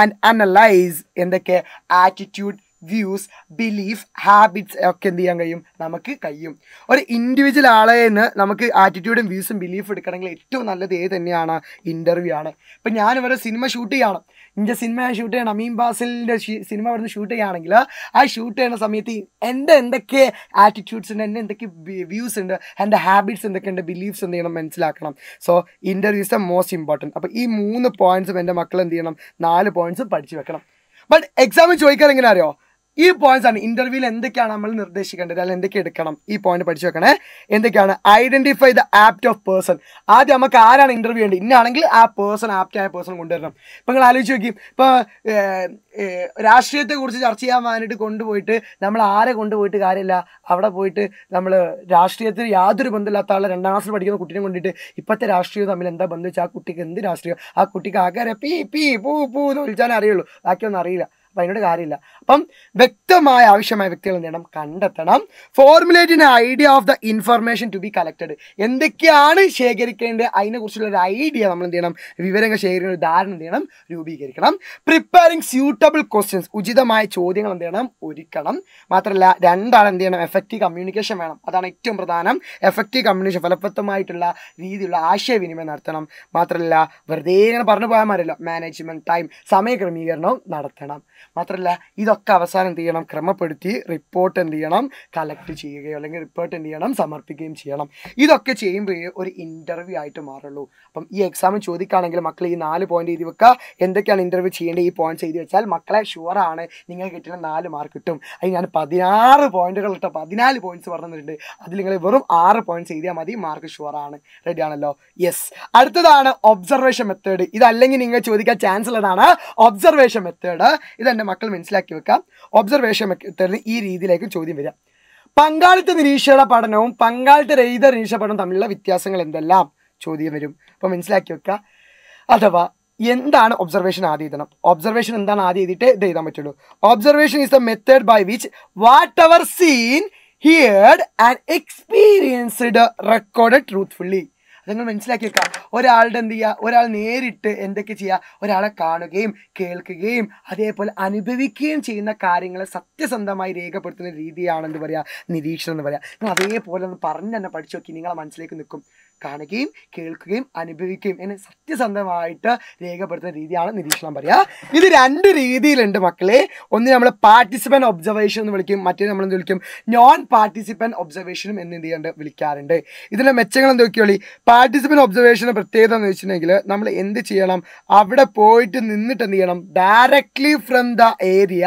ആൻഡ് അനലൈസ് എന്തൊക്കെ ആറ്റിറ്റ്യൂഡ് വ്യൂസ് ബിലീഫ് ഹാബിറ്റ്സ് ഒക്കെ എന്ത് ചെയ്യാൻ കഴിയും നമുക്ക് കഴിയും ഒരു ഇൻഡിവിജ്വൽ ആളെ നിന്ന് നമുക്ക് ആറ്റിറ്റ്യൂഡും വ്യൂസും ബിലീഫ് എടുക്കണമെങ്കിൽ ഏറ്റവും നല്ലത് ഏത് തന്നെയാണ് ഇൻ്റർവ്യൂ ആണ് ഇപ്പം ഞാനിവിടെ സിനിമ ഷൂട്ട് ചെയ്യണം എൻ്റെ സിനിമ ഞാൻ ഷൂട്ട് ചെയ്യണം അമീം ബാസിലിൻ്റെ സിനിമ ഇവിടുന്ന് ഷൂട്ട് ചെയ്യുകയാണെങ്കിൽ ആ ഷൂട്ട് ചെയ്യുന്ന സമയത്ത് എൻ്റെ എന്തൊക്കെ ആറ്റിറ്റ്യൂഡ്സ് ഉണ്ട് എൻ്റെ എന്തൊക്കെ വ്യൂസ് ഉണ്ട് എൻ്റെ ഹാബിറ്റ്സ് എന്തൊക്കെയുണ്ട് ബിലീഫ്സ് എന്ത് ചെയ്യണം മനസ്സിലാക്കണം so interviews are most important അപ്പോൾ ഈ മൂന്ന് പോയിൻറ്സും എൻ്റെ മക്കൾ എന്ത് ചെയ്യണം നാല് പോയിൻറ്സും പഠിച്ചു വെക്കണം ബട്ട് എക്സാമിൽ ചോദിക്കാൻ എങ്ങനെ അറിയോ ഈ പോയിന്റ്സ് ആണ് ഇന്റർവ്യൂവിൽ എന്തൊക്കെയാണ് നമ്മൾ നിർദ്ദേശിക്കേണ്ടത് അല്ലെങ്കിൽ എന്തൊക്കെ എടുക്കണം ഈ പോയിന്റ് പഠിച്ചു വെക്കണേ എന്തൊക്കെയാണ് identify the apt of person ആദ്യം നമുക്ക് ആരാണ് ഇന്റർവ്യൂ ചെയ്യേണ്ടത് ഇന്നാണെങ്കിൽ ആ പേഴ്സൺ ആപ്റ്റ് ആയ പേഴ്സൺ കൊണ്ടുവരണം ഇപ്പൊ നിങ്ങൾ ആലോചിച്ച് നോക്കി രാഷ്ട്രീയത്തെ കുറിച്ച് ചർച്ച ചെയ്യാൻ വേണ്ടിയിട്ട് കൊണ്ടുപോയിട്ട് നമ്മൾ ആരെ കൊണ്ടുപോയിട്ട് കാര്യമില്ല അവിടെ പോയിട്ട് നമ്മൾ രാഷ്ട്രീയത്തിൽ യാതൊരു ബന്ധമില്ലാത്ത ആളെ രണ്ടാം ക്ലാസ്സിൽ പഠിക്കുന്ന കുട്ടീനെ കൊണ്ടിട്ട് ഇപ്പോഴത്തെ രാഷ്ട്രീയം തമ്മിൽ എന്താ ബന്ധം വെച്ചാൽ ആ കുട്ടിക്ക് എന്ത് രാഷ്ട്രീയം ആ കുട്ടിക്ക് ആകാരെ പി പി പൂ പൂ എന്ന് വിളിച്ചാലേ അറിയുള്ളൂ ബാക്കിയൊന്നും അറിയില്ല അപ്പം അതിനോട് കാര്യമില്ല അപ്പം വ്യക്തമായ ആവശ്യമായ വ്യക്തികൾ എന്ത് ചെയ്യണം കണ്ടെത്തണം formulate in idea of the information to be collected എന്തൊക്കെയാണ് ശേഖരിക്കേണ്ടത് അതിനെക്കുറിച്ചുള്ള ഒരു ഐഡിയ നമ്മൾ എന്ത് ചെയ്യണം വിവരങ്ങൾ ശേഖരിക്കുന്ന ഒരു ധാരണ എന്ത് ചെയ്യണം രൂപീകരിക്കണം പ്രിപ്പയറിംഗ് സ്യൂട്ടബിൾ ക്വസ്റ്റ്യൻസ് ഉചിതമായ ചോദ്യങ്ങൾ എന്ത് ചെയ്യണം ഒരുക്കണം മാത്രമല്ല രണ്ടാൾ എന്ത് ചെയ്യണം എഫക്റ്റീവ് കമ്മ്യൂണിക്കേഷൻ വേണം അതാണ് ഏറ്റവും പ്രധാനം എഫക്റ്റീവ് കമ്മ്യൂണിക്കേഷൻ ഫലപ്രദമായിട്ടുള്ള രീതിയിലുള്ള ആശയവിനിമയം നടത്തണം മാത്രമല്ല വെറുതെ ഇങ്ങനെ പറഞ്ഞു പോയാൽ മതിയല്ലോ മാനേജ്മെന്റ് ടൈം സമയക്രമീകരണവും നടത്തണം മാത്രമല്ല ഇതൊക്കെ അവസാനം എന്ത് ചെയ്യണം ക്രമപ്പെടുത്തി റിപ്പോർട്ട് എന്ത് ചെയ്യണം കളക്ട് ചെയ്യുകയോ അല്ലെങ്കിൽ റിപ്പോർട്ട് എന്ത് ചെയ്യണം സമർപ്പിക്കുകയും ചെയ്യണം ഇതൊക്കെ ചെയ്യുമ്പോഴേ ഒരു ഇൻ്റർവ്യൂ ആയിട്ട് മാറുള്ളൂ അപ്പം ഈ എക്സാം ചോദിക്കുകയാണെങ്കിൽ മക്കൾ ഈ നാല് പോയിന്റ് എഴുതി വെക്കുക എന്തൊക്കെയാണ് ഇൻ്റർവ്യൂ ചെയ്യേണ്ടത് ഈ പോയിന്റ്സ് എഴുതി വെച്ചാൽ മക്കളെ ഷുവറാണ് നിങ്ങൾ കിട്ടുന്ന നാല് മാർക്ക് കിട്ടും അതിന് ഞാൻ പതിനാറ് പോയിന്റുകൾ ഇട്ട പതിനാല് പോയിന്റ്സ് പറഞ്ഞിട്ടുണ്ട് അതിൽ നിങ്ങൾ വെറും ആറ് പോയിന്റ്സ് എഴുതിയാൽ മതി മാർക്ക് ഷുവറാണ് റെഡി ആണല്ലോ യെസ് അടുത്തതാണ് ഒബ്സർവേഷൻ മെത്തേഡ് ഇതല്ലെങ്കിൽ നിങ്ങൾ ചോദിക്കാൻ ചാൻസ് ഉള്ളതാണ് ഒബ്സർവേഷൻ മെത്തേഡ് ഇത് തന്നെ മക്കൾ മനസ്സിലാക്കി വെക്കാം ഒബ്സർവേഷൻ മെത്തേഡിൽ ഈ രീതിയിലേക്ക് ചോദ്യം വരിക പങ്കാളിത്ത നിരീക്ഷണ പഠനവും പങ്കാളിത്ത രഹിത നിരീക്ഷണ പഠനവും തമ്മിലുള്ള വ്യത്യാസങ്ങൾ എന്തെല്ലാം ചോദ്യം വരും അപ്പോൾ മനസ്സിലാക്കി വെക്കുക അഥവാ എന്താണ് ഒബ്സർവേഷൻ ആദ്യം എഴുതണം ഒബ്സർവേഷൻ എന്താണ് ആദ്യം എഴുതിയിട്ട് ഇത് എഴുതാൻ പറ്റുള്ളൂ observation is the method by which what are seen heard and experienced record truthfully നിങ്ങൾ മനസ്സിലാക്കി വെക്കാം ഒരാളുടെ എന്ത് ചെയ്യുക ഒരാൾ നേരിട്ട് എന്തൊക്കെ ചെയ്യുക ഒരാളെ കാണുകയും കേൾക്കുകയും അതേപോലെ അനുഭവിക്കുകയും ചെയ്യുന്ന കാര്യങ്ങളെ സത്യസന്ധമായി രേഖപ്പെടുത്തുന്ന രീതിയാണെന്ന് പറയുക നിരീക്ഷണം എന്ന് പറയുക നിങ്ങൾ അതേപോലെ ഒന്ന് പറഞ്ഞു തന്നെ പഠിച്ചു നോക്കി നിങ്ങളെ മനസ്സിലേക്ക് നിൽക്കും കാണുകയും കേൾക്കുകയും അനുഭവിക്കുകയും എന്നെ സത്യസന്ധമായിട്ട് രേഖപ്പെടുത്തുന്ന രീതിയാണ് നിരീക്ഷണം പറയാ ഇത് രണ്ട് രീതിയിലുണ്ട് മക്കളെ ഒന്ന് നമ്മൾ പാർട്ടിസിപ്പൻറ്റ് ഒബ്സർവേഷൻ എന്ന് വിളിക്കും മറ്റേ നമ്മൾ എന്ത് വിളിക്കും നോൺ പാർട്ടിസിപ്പൻറ്റ് ഒബ്സർവേഷനും എന്ന് എന്ത് ചെയ്യാറുണ്ട് വിളിക്കാറുണ്ട് ഇതിൻ്റെ മെച്ചങ്ങൾ നോക്കിയോളി പാർട്ടിസിപ്പൻ്റ് ഒബ്സർവേഷൻ്റെ പ്രത്യേകത എന്ന് വെച്ചിട്ടുണ്ടെങ്കിൽ നമ്മൾ എന്ത് ചെയ്യണം അവിടെ പോയിട്ട് നിന്നിട്ട് എന്ത് ചെയ്യണം directly from the area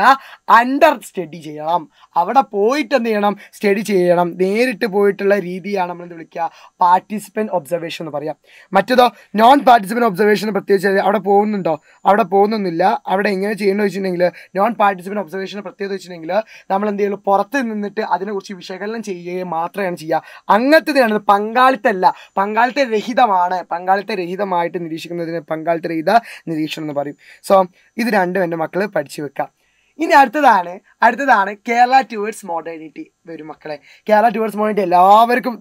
under study ചെയ്യണം അവിടെ പോയിട്ട് എന്ത് ചെയ്യണം സ്റ്റഡി ചെയ്യണം നേരിട്ട് പോയിട്ടുള്ള രീതിയാണ് നമ്മൾ എന്ത് വിളിക്കുക പാർട്ടിസിപ്പൻറ്റ് ഒബ്സർവേഷൻ എന്ന് പറയാം മറ്റേതോ നോൺ പാർട്ടിസിപ്പൻറ്റ് ഒബ്സർവേഷൻ പ്രത്യേകിച്ച് അവിടെ പോകുന്നുണ്ടോ അവിടെ പോകുന്നൊന്നുമില്ല അവിടെ എങ്ങനെ ചെയ്യണമെന്ന് വെച്ചിട്ടുണ്ടെങ്കിൽ നോൺ പാർട്ടിസിപ്പൻറ്റ് ഒബ്സർവേഷൻ പ്രത്യേകത വെച്ചിട്ടുണ്ടെങ്കിൽ നമ്മൾ എന്ത് ചെയ്യുള്ളൂ പുറത്ത് നിന്നിട്ട് അതിനെക്കുറിച്ച് വിശകലനം ചെയ്യുകയും മാത്രമാണ് ചെയ്യുക അങ്ങനത്തേതാണ് പങ്കാളിത്തല്ല പങ്കാളിത്ത രഹിതമാണ് പങ്കാളിത്ത രഹിതമായിട്ട് നിരീക്ഷിക്കുന്നതിന് പങ്കാളിത്ത രഹിത നിരീക്ഷണം എന്ന് പറയും സോ ഇത് രണ്ടും എൻ്റെ മക്കൾ പഠിച്ചു വെക്കാം ഇനി അടുത്തതാണ് അടുത്തതാണ് കേരള ടുവേർഡ്സ് മോഡേണിറ്റി വരും മക്കളെ കേരള ടുവേർഡ്സ് മോഡേണിറ്റി എല്ലാവർക്കും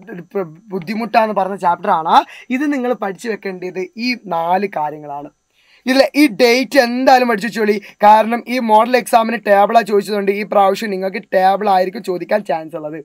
ബുദ്ധിമുട്ടാന്ന് പറഞ്ഞ ചാപ്റ്ററാണ് ഇത് നിങ്ങൾ പഠിച്ചു വെക്കേണ്ടത് ഈ നാല് കാര്യങ്ങളാണ് ഇല്ല ഈ ഡേറ്റ് എന്തായാലും പഠിച്ചു വെച്ചോളി കാരണം ഈ മോഡൽ എക്സാമിന് ടേബിളാണ് ചോദിച്ചതുകൊണ്ട് ഈ പ്രാവശ്യം നിങ്ങൾക്ക് ടേബിൾ ആയിരിക്കും ചോദിക്കാൻ ചാൻസ് ഉള്ളത്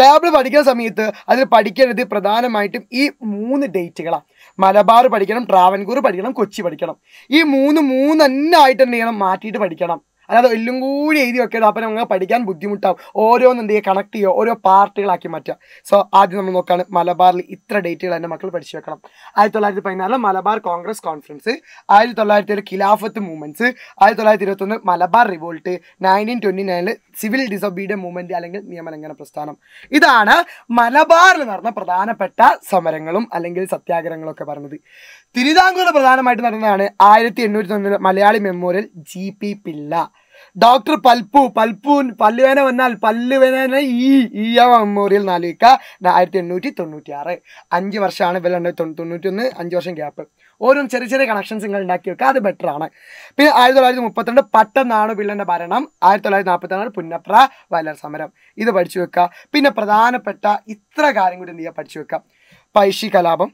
ടേബിൾ പഠിക്കുന്ന സമയത്ത് അതിൽ പഠിക്കേണ്ടത് പ്രധാനമായിട്ടും ഈ മൂന്ന് ഡേറ്റുകളാണ് മലബാർ പഠിക്കണം ട്രാവൻകൂർ പഠിക്കണം കൊച്ചി പഠിക്കണം ഈ മൂന്ന് മൂന്ന് തന്നെ ആയിട്ട് എന്ത് ചെയ്യണം മാറ്റിയിട്ട് പഠിക്കണം അല്ലാതെ എല്ലാം കൂടി എഴുതി വെക്കേണ്ട അപ്പം നമുക്ക് പഠിക്കാൻ ബുദ്ധിമുട്ടാവും ഓരോന്നും എന്ത് ചെയ്യുക കണക്ട് ചെയ്യുക ഓരോ പാർട്ടുകളാക്കി മാറ്റുക സോ ആദ്യം നമ്മൾ നോക്കുകയാണ് മലബാറിൽ ഇത്ര ഡേറ്റുകൾ എൻ്റെ മക്കൾ പഠിച്ചു വെക്കണം ആയിരത്തി തൊള്ളായിരത്തി പതിനാലിൽ മലബാർ കോൺഗ്രസ് കോൺഫറൻസ് ആയിരത്തി തൊള്ളായിരത്തി ഏഴ് ഖിലാഫത്ത് മൂവ്മെൻറ്റ്സ് ആയിരത്തി തൊള്ളായിരത്തി ഇരുപത്തൊന്ന് മലബാർ റിവോൾട്ട് നയൻറ്റീൻ ട്വൻറ്റി നയനിൽ സിവിൽ ഡിസോബീഡിയ മൂവ്മെൻറ്റ് അല്ലെങ്കിൽ നിയമലംഘന പ്രസ്ഥാനം ഇതാണ് മലബാറിൽ നടന്ന പ്രധാനപ്പെട്ട സമരങ്ങളും അല്ലെങ്കിൽ സത്യാഗ്രഹങ്ങളും ഒക്കെ പറഞ്ഞത് തിരുവിതാംകൂർ പ്രധാനമായിട്ട് നടന്നതാണ് ആയിരത്തി എണ്ണൂറ്റി തൊണ്ണൂറ് Malayali memorial G P Pillai doctor Palpu Palpu പല്ലുവേന വന്നാൽ പല്ലുവേന ഈ ഈ ആ മെമ്മോറിയൽ നാലുക്ക ആയിരത്തി എണ്ണൂറ്റി തൊണ്ണൂറ്റി ആറ് അഞ്ച് വർഷമാണ് ഇവരെ തൊണ്ണൂറ്റി ഒന്ന് അഞ്ച് വർഷം ഗ്യാപ്പ് ഓരോ ചെറിയ ചെറിയ കണക്ഷൻസ് നിങ്ങൾ ഉണ്ടാക്കി വെക്കുക അത് ബെറ്റർ ആണ് പിന്നെ ആയിരത്തി തൊള്ളായിരത്തി മുപ്പത്തിരണ്ട് പട്ടെന്നാണ് പിള്ളേൻ്റെ ഭരണം ആയിരത്തി തൊള്ളായിരത്തി നാൽപ്പത്തി നാല് പുന്നപ്ര വയലാർ സമരം ഇത് പഠിച്ചു വെക്കുക പിന്നെ പ്രധാനപ്പെട്ട ഇത്ര കാര്യം കൂടി നീ പഠിച്ചു വെക്കുക പൈശി കലാപം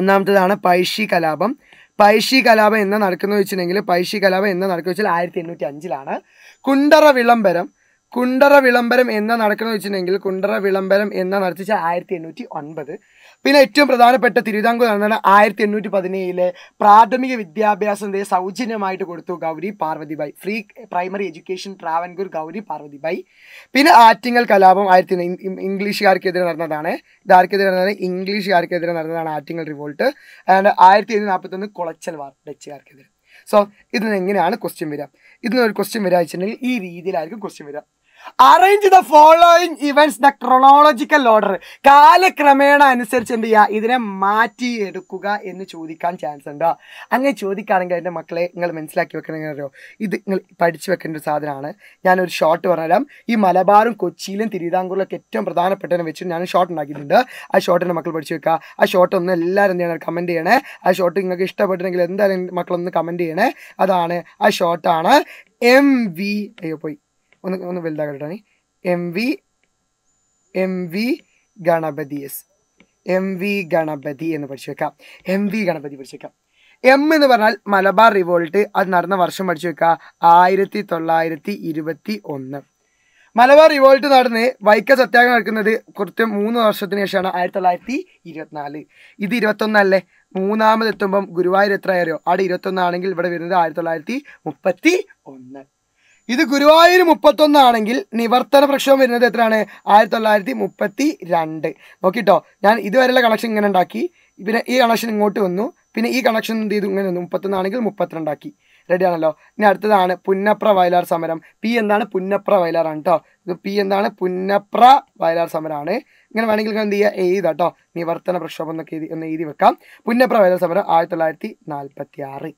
ഒന്നാമത്തേതാണ് പൈശി കലാപം പൈഷി കലാപം എന്ന് നടക്കുന്ന വെച്ചിട്ടുണ്ടെങ്കിൽ പൈഷി കലാപം എന്ന് നടക്കുന്ന വെച്ചാൽ ആയിരത്തി എണ്ണൂറ്റി അഞ്ചിലാണ് കുണ്ടറ വിളംബരം കുണ്ടറ വിളംബരം എന്ന നടക്കുന്ന വെച്ചിട്ടുണ്ടെങ്കിൽ കുണ്ടറ വിളംബരം എന്ന നടത്തിച്ച ആയിരത്തി എണ്ണൂറ്റി ഒൻപത് പിന്നെ ഏറ്റവും പ്രധാനപ്പെട്ട തിരുവിതാംകൂർ എന്നാണ് ആയിരത്തി എണ്ണൂറ്റി പതിനേഴിലെ പ്രാഥമിക വിദ്യാഭ്യാസം സൗജന്യമായിട്ട് കൊടുത്തു Gauri Parvathibai free primary education Travancore Gauri Parvathibai പിന്നെ ആറ്റിങ്ങൽ കലാപം ആയിരത്തി ഇംഗ്ലീഷുകാർക്കെതിരെ നടന്നതാണ് ഇതാർക്കെതിരെ നടന്നത് ഇംഗ്ലീഷുകാർക്കെതിരെ നടന്നതാണ് ആറ്റിങ്ങൽ റിവോൾട്ട് ആൻഡ് ആയിരത്തി എഴുന്നൂറ്റി നാൽപ്പത്തൊന്ന് വാർ ഡച്ചുകാർക്കെതിരെ സോ ഇതിന് എങ്ങനെയാണ് ക്വസ്റ്റ്യൻ വരിക ഇതിനൊരു ക്വസ്റ്റ്യൻ വരിക വെച്ചിട്ടുണ്ടെങ്കിൽ ഈ രീതിയിലായിരിക്കും ക്വസ്റ്റ്യൻ വരിക arrange the following events the chronological order കാലക്രമേണ അനുസരിച്ച് എന്ത് ചെയ്യുക ഇതിനെ മാറ്റി എടുക്കുക എന്ന് ചോദിക്കാൻ ചാൻസ് ഉണ്ടോ അങ്ങനെ ചോദിക്കുകയാണെങ്കിൽ എൻ്റെ മക്കളെ നിങ്ങൾ മനസ്സിലാക്കി വെക്കണമെങ്കിൽ അറിയോ ഇത് നിങ്ങൾ പഠിച്ചു വെക്കേണ്ട ഒരു സാധനമാണ് ഞാനൊരു ഷോർട്ട് പറഞ്ഞുതരാം ഈ മലബാറും കൊച്ചിയിലും തിരുവിതാംകൂറിലൊക്കെ ഏറ്റവും പ്രധാനപ്പെട്ടതിനെ വെച്ച് ഞാൻ ഷോർട്ട് ഉണ്ടാക്കിയിട്ടുണ്ട് ആ ഷോർട്ട് എൻ്റെ മക്കൾ പഠിച്ചു വെക്കുക ആ ഷോർട്ട് ഒന്ന് എല്ലാവരും എന്ത് ചെയ്യണം കമൻറ്റ് ചെയ്യണേ ആ ഷോർട്ട് നിങ്ങൾക്ക് ഇഷ്ടപ്പെട്ടിട്ടുണ്ടെങ്കിൽ എന്തായാലും മക്കളൊന്ന് കമൻറ്റ് ചെയ്യണേ അതാണ് ആ ഷോർട്ടാണ് എം വി അയ്യോ പോയി ഒന്ന് ഒന്ന് വലുതാകട്ടെ M V M V Ganapathi S M V Ganapathi എന്ന് പഠിച്ചു വെക്കാം എം വി ഗണപതി പഠിച്ചു വെക്കാം എം എന്ന് പറഞ്ഞാൽ മലബാർ റിവോൾട്ട് അത് നടന്ന വർഷം പഠിച്ചു വെക്കുക ആയിരത്തി തൊള്ളായിരത്തി ഇരുപത്തി ഒന്ന് മലബാർ റിവോൾട്ട് നടന്ന് വൈക്ക സത്യാഗ്രഹം നടക്കുന്നത് കൃത്യം മൂന്ന് വർഷത്തിന് ശേഷമാണ് ആയിരത്തി തൊള്ളായിരത്തി ഇരുപത്തിനാല് ഇത് ഇരുപത്തൊന്നല്ലേ മൂന്നാമതെത്തുമ്പം ഗുരുവായൂർ എത്ര അറിയോ അവിടെ ഇരുപത്തൊന്നാണെങ്കിൽ ഇവിടെ വരുന്നത് ആയിരത്തി തൊള്ളായിരത്തി മുപ്പത്തി ഒന്ന് ഇത് ഗുരുവായൂർ ഒന്നാണെങ്കിൽ നിവർത്തന പ്രക്ഷോഭം വരുന്നത് എത്രയാണ് ആയിരത്തി തൊള്ളായിരത്തി മുപ്പത്തി രണ്ട് നോക്കിട്ടോ ഞാൻ ഇതുവരെയുള്ള കണക്ഷൻ ഇങ്ങനെ ഉണ്ടാക്കി പിന്നെ ഈ കണക്ഷൻ ഇങ്ങോട്ട് വന്നു പിന്നെ ഈ കണക്ഷൻ എന്ത് ചെയ്തു ഇങ്ങനെ വന്നു മുപ്പത്തൊന്നാണെങ്കിൽ മുപ്പത്തിരണ്ടാക്കി റെഡിയാണല്ലോ ഇനി അടുത്തതാണ് പുന്നപ്ര വയലാർ സമരം പി എന്താണ് പുന്നപ്ര ആണ് കേട്ടോ ഇത് പി എന്താണ് പുന്നപ്ര വയലാർ സമരമാണ് ഇങ്ങനെ വേണമെങ്കിൽ എന്ത് ചെയ്യുക എഴുതാം കേട്ടോ നിവർത്തന പ്രക്ഷോഭം എന്നൊക്കെ എഴുതി ഒന്ന് എഴുതി വെക്കാം പുന്നപ്ര വയലാർ സമരം ആയിരത്തി തൊള്ളായിരത്തി നാൽപ്പത്തി ആറ്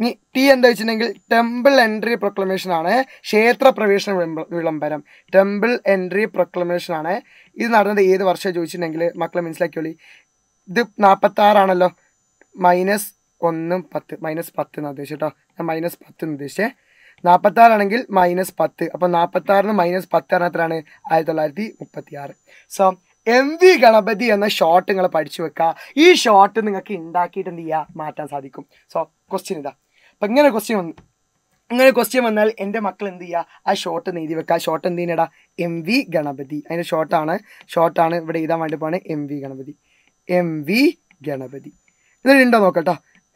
ഇനി ടി എന്താ വെച്ചിട്ടുണ്ടെങ്കിൽ ടെമ്പിൾ എൻട്രി പ്രൊക്ലമേഷൻ ആണ് ക്ഷേത്ര പ്രവേശന വിളംബരം ടെമ്പിൾ എൻട്രി പ്രൊക്ലമേഷൻ ആണ് ഇത് നടന്നത് ഏത് വർഷം ചോദിച്ചിട്ടുണ്ടെങ്കിൽ മക്കളെ മനസ്സിലാക്കിയോളി ഇത് നാൽപ്പത്താറാണല്ലോ മൈനസ് ഒന്നും പത്ത് മൈനസ് പത്ത് എന്ന് ഉദ്ദേശിച്ചു കേട്ടോ ഞാൻ മൈനസ് പത്ത് എന്ന് ഉദ്ദേശിച്ചേ നാൽപ്പത്താറാണെങ്കിൽ മൈനസ് പത്ത് അപ്പോൾ നാൽപ്പത്താറിന് മൈനസ് പത്ത് എണ്ണത്തിലാണ് ആയിരത്തി തൊള്ളായിരത്തി മുപ്പത്തി ആറ് സോ എം വി ഗണപതി എന്ന ഷോർട്ട് നിങ്ങൾ പഠിച്ചു വെക്കുക ഈ ഷോർട്ട് നിങ്ങൾക്ക് ഉണ്ടാക്കിയിട്ട് എന്ത് ചെയ്യുക മാറ്റാൻ സാധിക്കും സോ ക്വസ്റ്റ്യൻ ഇതാ അപ്പൊ ഇങ്ങനെ ക്വസ്റ്റ്യൻ വന്നു ഇങ്ങനെ ക്വസ്റ്റ്യൻ വന്നാൽ എൻ്റെ മക്കൾ എന്ത് ചെയ്യുക ആ ഷോർട്ട് എഴുതി വെക്കുക ആ ഷോർട്ട് എന്ത് ചെയ്യണടാ എം വി ഗണപതി അതിൻ്റെ ഷോർട്ടാണ് ഷോർട്ടാണ് ഇവിടെ എഴുതാൻ വേണ്ടി പോണേ M V Ganapathi M V Ganapathi എന്നിട്ട് ഉണ്ടോ നോക്കട്ടോ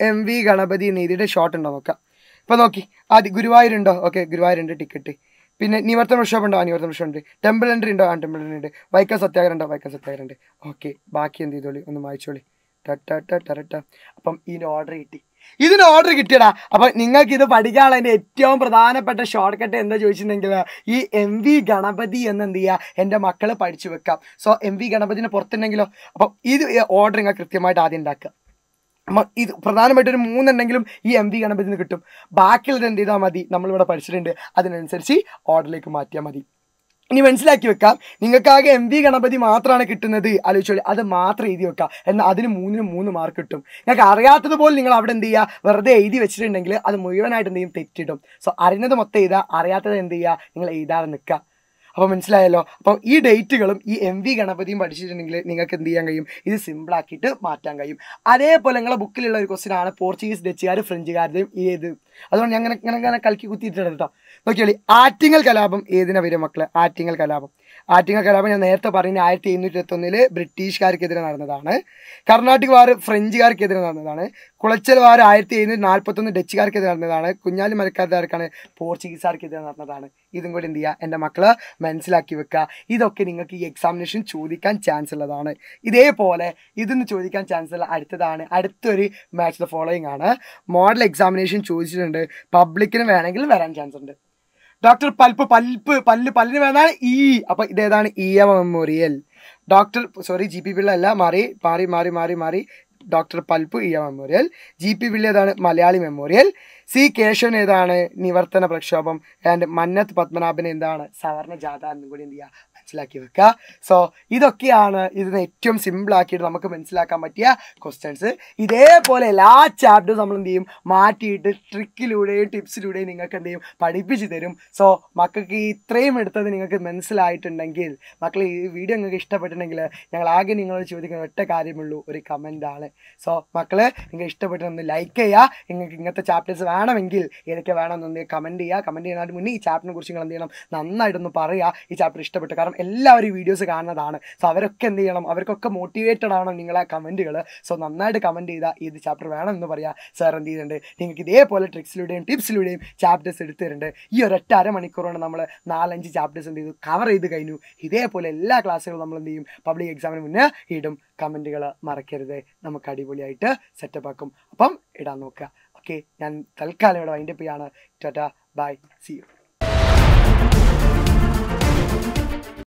എം വി ഗണപതി എന്ന് എഴുതിയിട്ട് ഷോട്ട് ഉണ്ടോ നോക്കാം ഇപ്പം നോക്കി ആദ്യം ഗുരുവായൂരുണ്ടോ ഓക്കെ ഗുരുവായൂരുണ്ട് ടിക്കറ്റ് പിന്നെ നിവർത്തന വൃക്ഷോപം ഉണ്ടോ നിവർത്തന വൃക്ഷം ഉണ്ട് ടെമ്പിൾ എൻട്രി ഉണ്ടോ ആ ടെമ്പിൾ എൻട്രി ഉണ്ട് വൈക്കം സത്യാഗ്രഹം ഉണ്ടോ വൈക്കം സത്യാഗ്രഹം ഉണ്ട് ഓക്കെ ബാക്കി എന്ത് ചെയ്തോളി ഒന്ന് വായിച്ചോളി ടട്ട ടട്ട അപ്പം ഇതിൻ്റെ ഓർഡർ കിട്ടി ഇതിന് ഓർഡർ കിട്ടിയടാ അപ്പൊ നിങ്ങൾക്ക് ഇത് പഠിക്കാനുള്ള എൻ്റെ ഏറ്റവും പ്രധാനപ്പെട്ട ഷോർട്ട് കട്ട് എന്താ ചോദിച്ചിട്ടുണ്ടെങ്കിൽ ഈ എം വി ഗണപതി എന്ന് എന്ത് ചെയ്യുക എൻ്റെ മക്കൾ പഠിച്ചു വെക്കാം സോ എം വി ഗണപതിന് പുറത്തുണ്ടെങ്കിലോ അപ്പൊ ഇത് ഓർഡർ നിങ്ങൾ കൃത്യമായിട്ട് ആദ്യം ഉണ്ടാക്കുക ഇത് പ്രധാനമായിട്ടും ഒരു മൂന്നുണ്ടെങ്കിലും ഈ എം വി ഗണപതിന് കിട്ടും ബാക്കിയുള്ളത് എന്ത് ചെയ്താൽ മതി നമ്മളിവിടെ പഠിച്ചിട്ടുണ്ട് അതിനനുസരിച്ച് ഓർഡറിലേക്ക് മാറ്റിയാൽ മതി ഇനി മനസ്സിലാക്കി വെക്കാം നിങ്ങൾക്കാകെ എം വി ഗണപതി മാത്രമാണ് കിട്ടുന്നത് ആലോചിച്ചോളൂ അത് മാത്രം എഴുതി വെക്കാം എന്നാൽ അതിന് മൂന്നിന് മൂന്ന് മാർക്ക് കിട്ടും നിങ്ങൾക്ക് അറിയാത്തതുപോലെ നിങ്ങൾ അവിടെ എന്ത് ചെയ്യുക വെറുതെ എഴുതി വെച്ചിട്ടുണ്ടെങ്കിൽ അത് മുഴുവനായിട്ട് എന്തെങ്കിലും തെറ്റിടും സോ അറിഞ്ഞത് മൊത്തം എഴുതുക അറിയാത്തത് എന്ത് ചെയ്യുക നിങ്ങൾ എഴുതാതെ നിൽക്കുക അപ്പോൾ മനസ്സിലായല്ലോ അപ്പോൾ ഈ ഡേറ്റുകളും ഈ എം വി ഗണപതിയും പഠിച്ചിട്ടുണ്ടെങ്കിൽ നിങ്ങൾക്ക് എന്ത് ചെയ്യാൻ കഴിയും ഇത് സിമ്പിളാക്കിയിട്ട് മാറ്റാൻ കഴിയും അതേപോലെ നിങ്ങളെ ബുക്കിലുള്ള ഒരു ക്വസ്റ്റ്യൻ ആണ് പോർച്ചുഗീസ് ഡച്ചുകാർ ഫ്രഞ്ചുകാരുടെയും ഏത് അതുകൊണ്ട് ഞങ്ങൾ ഇങ്ങനെ ഇങ്ങനെ കലക്കി കുത്തിയിട്ടുണ്ട് കേട്ടോ നോക്കിയാളി ആറ്റിങ്ങൽ കലാപം ഏതിനാ വരും മക്കളെ ആറ്റിങ്ങൽ കലാപം ആറ്റിങ്ങ കലാപം ഞാൻ നേരത്തെ പറഞ്ഞ ആയിരത്തി എഴുന്നൂറ്റി ഇരുപത്തൊന്നില് ബ്രിട്ടീഷുകാർക്കെതിരെ നടന്നതാണ് കർണാട്ടിക് വാർ ഫ്രഞ്ചുകാർക്കെതിരെ നടന്നതാണ് കുളച്ചൽ വാർ ആയിരത്തി എഴുന്നൂറ്റി നാൽപ്പത്തൊന്ന് ഡച്ചുകാർക്കെതിരെ നടന്നതാണ് കുഞ്ഞാലി മരക്കാർക്കാർക്കാണ് പോർച്ചുഗീസുകാർക്കെതിരെ നടന്നതാണ് ഇതും കൂടി എന്ത് ചെയ്യുക എൻ്റെ മക്കൾ മനസ്സിലാക്കി വെക്കുക ഇതൊക്കെ നിങ്ങൾക്ക് ഈ എക്സാമിനേഷൻ ചോദിക്കാൻ ചാൻസ് ഉള്ളതാണ് ഇതേപോലെ ഇതൊന്ന് ചോദിക്കാൻ ചാൻസ് ഉള്ള അടുത്തതാണ് അടുത്തൊരു മാച്ച് ദ ഫോളോയിങ് ആണ് മോഡൽ എക്സാമിനേഷൻ ചോദിച്ചിട്ടുണ്ട് പബ്ലിക്കിന് വേണമെങ്കിലും വരാൻ ചാൻസ് ഉണ്ട് ഡോക്ടർ പൽപ്പ് പൽപ്പ് പല്ല് പല്ലിന് വേദനാണ് ഈ e. അപ്പൊ ഇതേതാണ് E M memorial doctor sorry G P Pillai അല്ല മാറി മാറി മാറി മാറി മാറി doctor Palpu E M memorial G P Pillai ഏതാണ് മലയാളി മെമ്മോറിയൽ സി കേശവൻ ഏതാണ് നിവർത്തന പ്രക്ഷോഭം ആൻഡ് മന്നത്ത് പത്മനാഭൻ എന്താണ് സവർണ ജാഥ എന്നും കൂടി എന്ത് ചെയ്യുക മനസ്സിലാക്കി വെക്കുക സോ ഇതൊക്കെയാണ് ഇതിന് ഏറ്റവും സിമ്പിൾ നമുക്ക് മനസ്സിലാക്കാൻ പറ്റിയ ക്വസ്റ്റ്യൻസ് ഇതേപോലെ എല്ലാ ചാപ്റ്ററും നമ്മൾ എന്ത് ചെയ്യും മാറ്റിയിട്ട് ട്രിക്കിലൂടെയും ടിപ്സിലൂടെയും നിങ്ങൾക്ക് എന്ത് ചെയ്യും പഠിപ്പിച്ചു തരും സോ മക്കൾക്ക് ഇത്രയും എടുത്തത് നിങ്ങൾക്ക് മനസ്സിലായിട്ടുണ്ടെങ്കിൽ മക്കൾ ഈ വീഡിയോ നിങ്ങൾക്ക് ഇഷ്ടപ്പെട്ടിട്ടുണ്ടെങ്കിൽ ഞങ്ങൾ ആകെ നിങ്ങളോട് ചോദിക്കുന്ന ഒറ്റ കാര്യമുള്ളൂ ഒരു കമൻ്റാണ് സോ മക്കൾ നിങ്ങൾക്ക് ഇഷ്ടപ്പെട്ടിട്ടൊന്ന് ലൈക്ക് ചെയ്യുക നിങ്ങൾക്ക് ഇങ്ങനത്തെ ചാപ്റ്റേഴ്സ് വേണമെങ്കിൽ ഏതൊക്കെ വേണമെന്ന് കമൻറ്റ് ചെയ്യുക കമൻറ്റ് ചെയ്യുന്നതിന് മുന്നേ ഈ ചാപ്റ്ററിനെ കുറിച്ച് നിങ്ങൾ എന്ത് ചെയ്യണം നന്നായിട്ടൊന്ന് പറയുക ഈ ചാപ്റ്റർ ഇഷ്ടപ്പെട്ടു കാരണം എല്ലാവരും വീഡിയോസ് കാണുന്നതാണ് സോ അവരൊക്കെ എന്ത് ചെയ്യണം അവർക്കൊക്കെ മോട്ടിവേറ്റഡ് ആണോ നിങ്ങളെ കമൻറ്റുകൾ സോ നന്നായിട്ട് കമൻറ്റ് ചെയ്താൽ ഏത് ചാപ്റ്റർ വേണം എന്ന് പറയാം സാർ എന്ത് ചെയ്യുന്നുണ്ട് നിങ്ങൾക്ക് ഇതേപോലെ ട്രിക്സിലൂടെയും ടിപ്സിലൂടെയും ചാപ്റ്റേഴ്സ് എടുത്തിട്ടുണ്ട് ഈ ഒരൊറ്റ അരമണിക്കൂറോടെ നമ്മൾ നാലഞ്ച് ചാപ്റ്റേഴ്സ് എന്ത് ചെയ്തു കവർ ചെയ്ത് കഴിഞ്ഞു ഇതേപോലെ എല്ലാ ക്ലാസ്സുകളും നമ്മൾ എന്ത് ചെയ്യും പബ്ലിക് എക്സാമിന് മുന്നേ ഇടും കമൻറ്റുകൾ മറക്കരുത് നമുക്ക് അടിപൊളിയായിട്ട് സെറ്റപ്പ് ആക്കും അപ്പം ഇടാൻ നോക്കുക ഓക്കെ ഞാൻ തൽക്കാലം ഇവിടെ വൈൻഡപ്പ് ചെയ്യാണ് ടാറ്റ ബൈ സി യു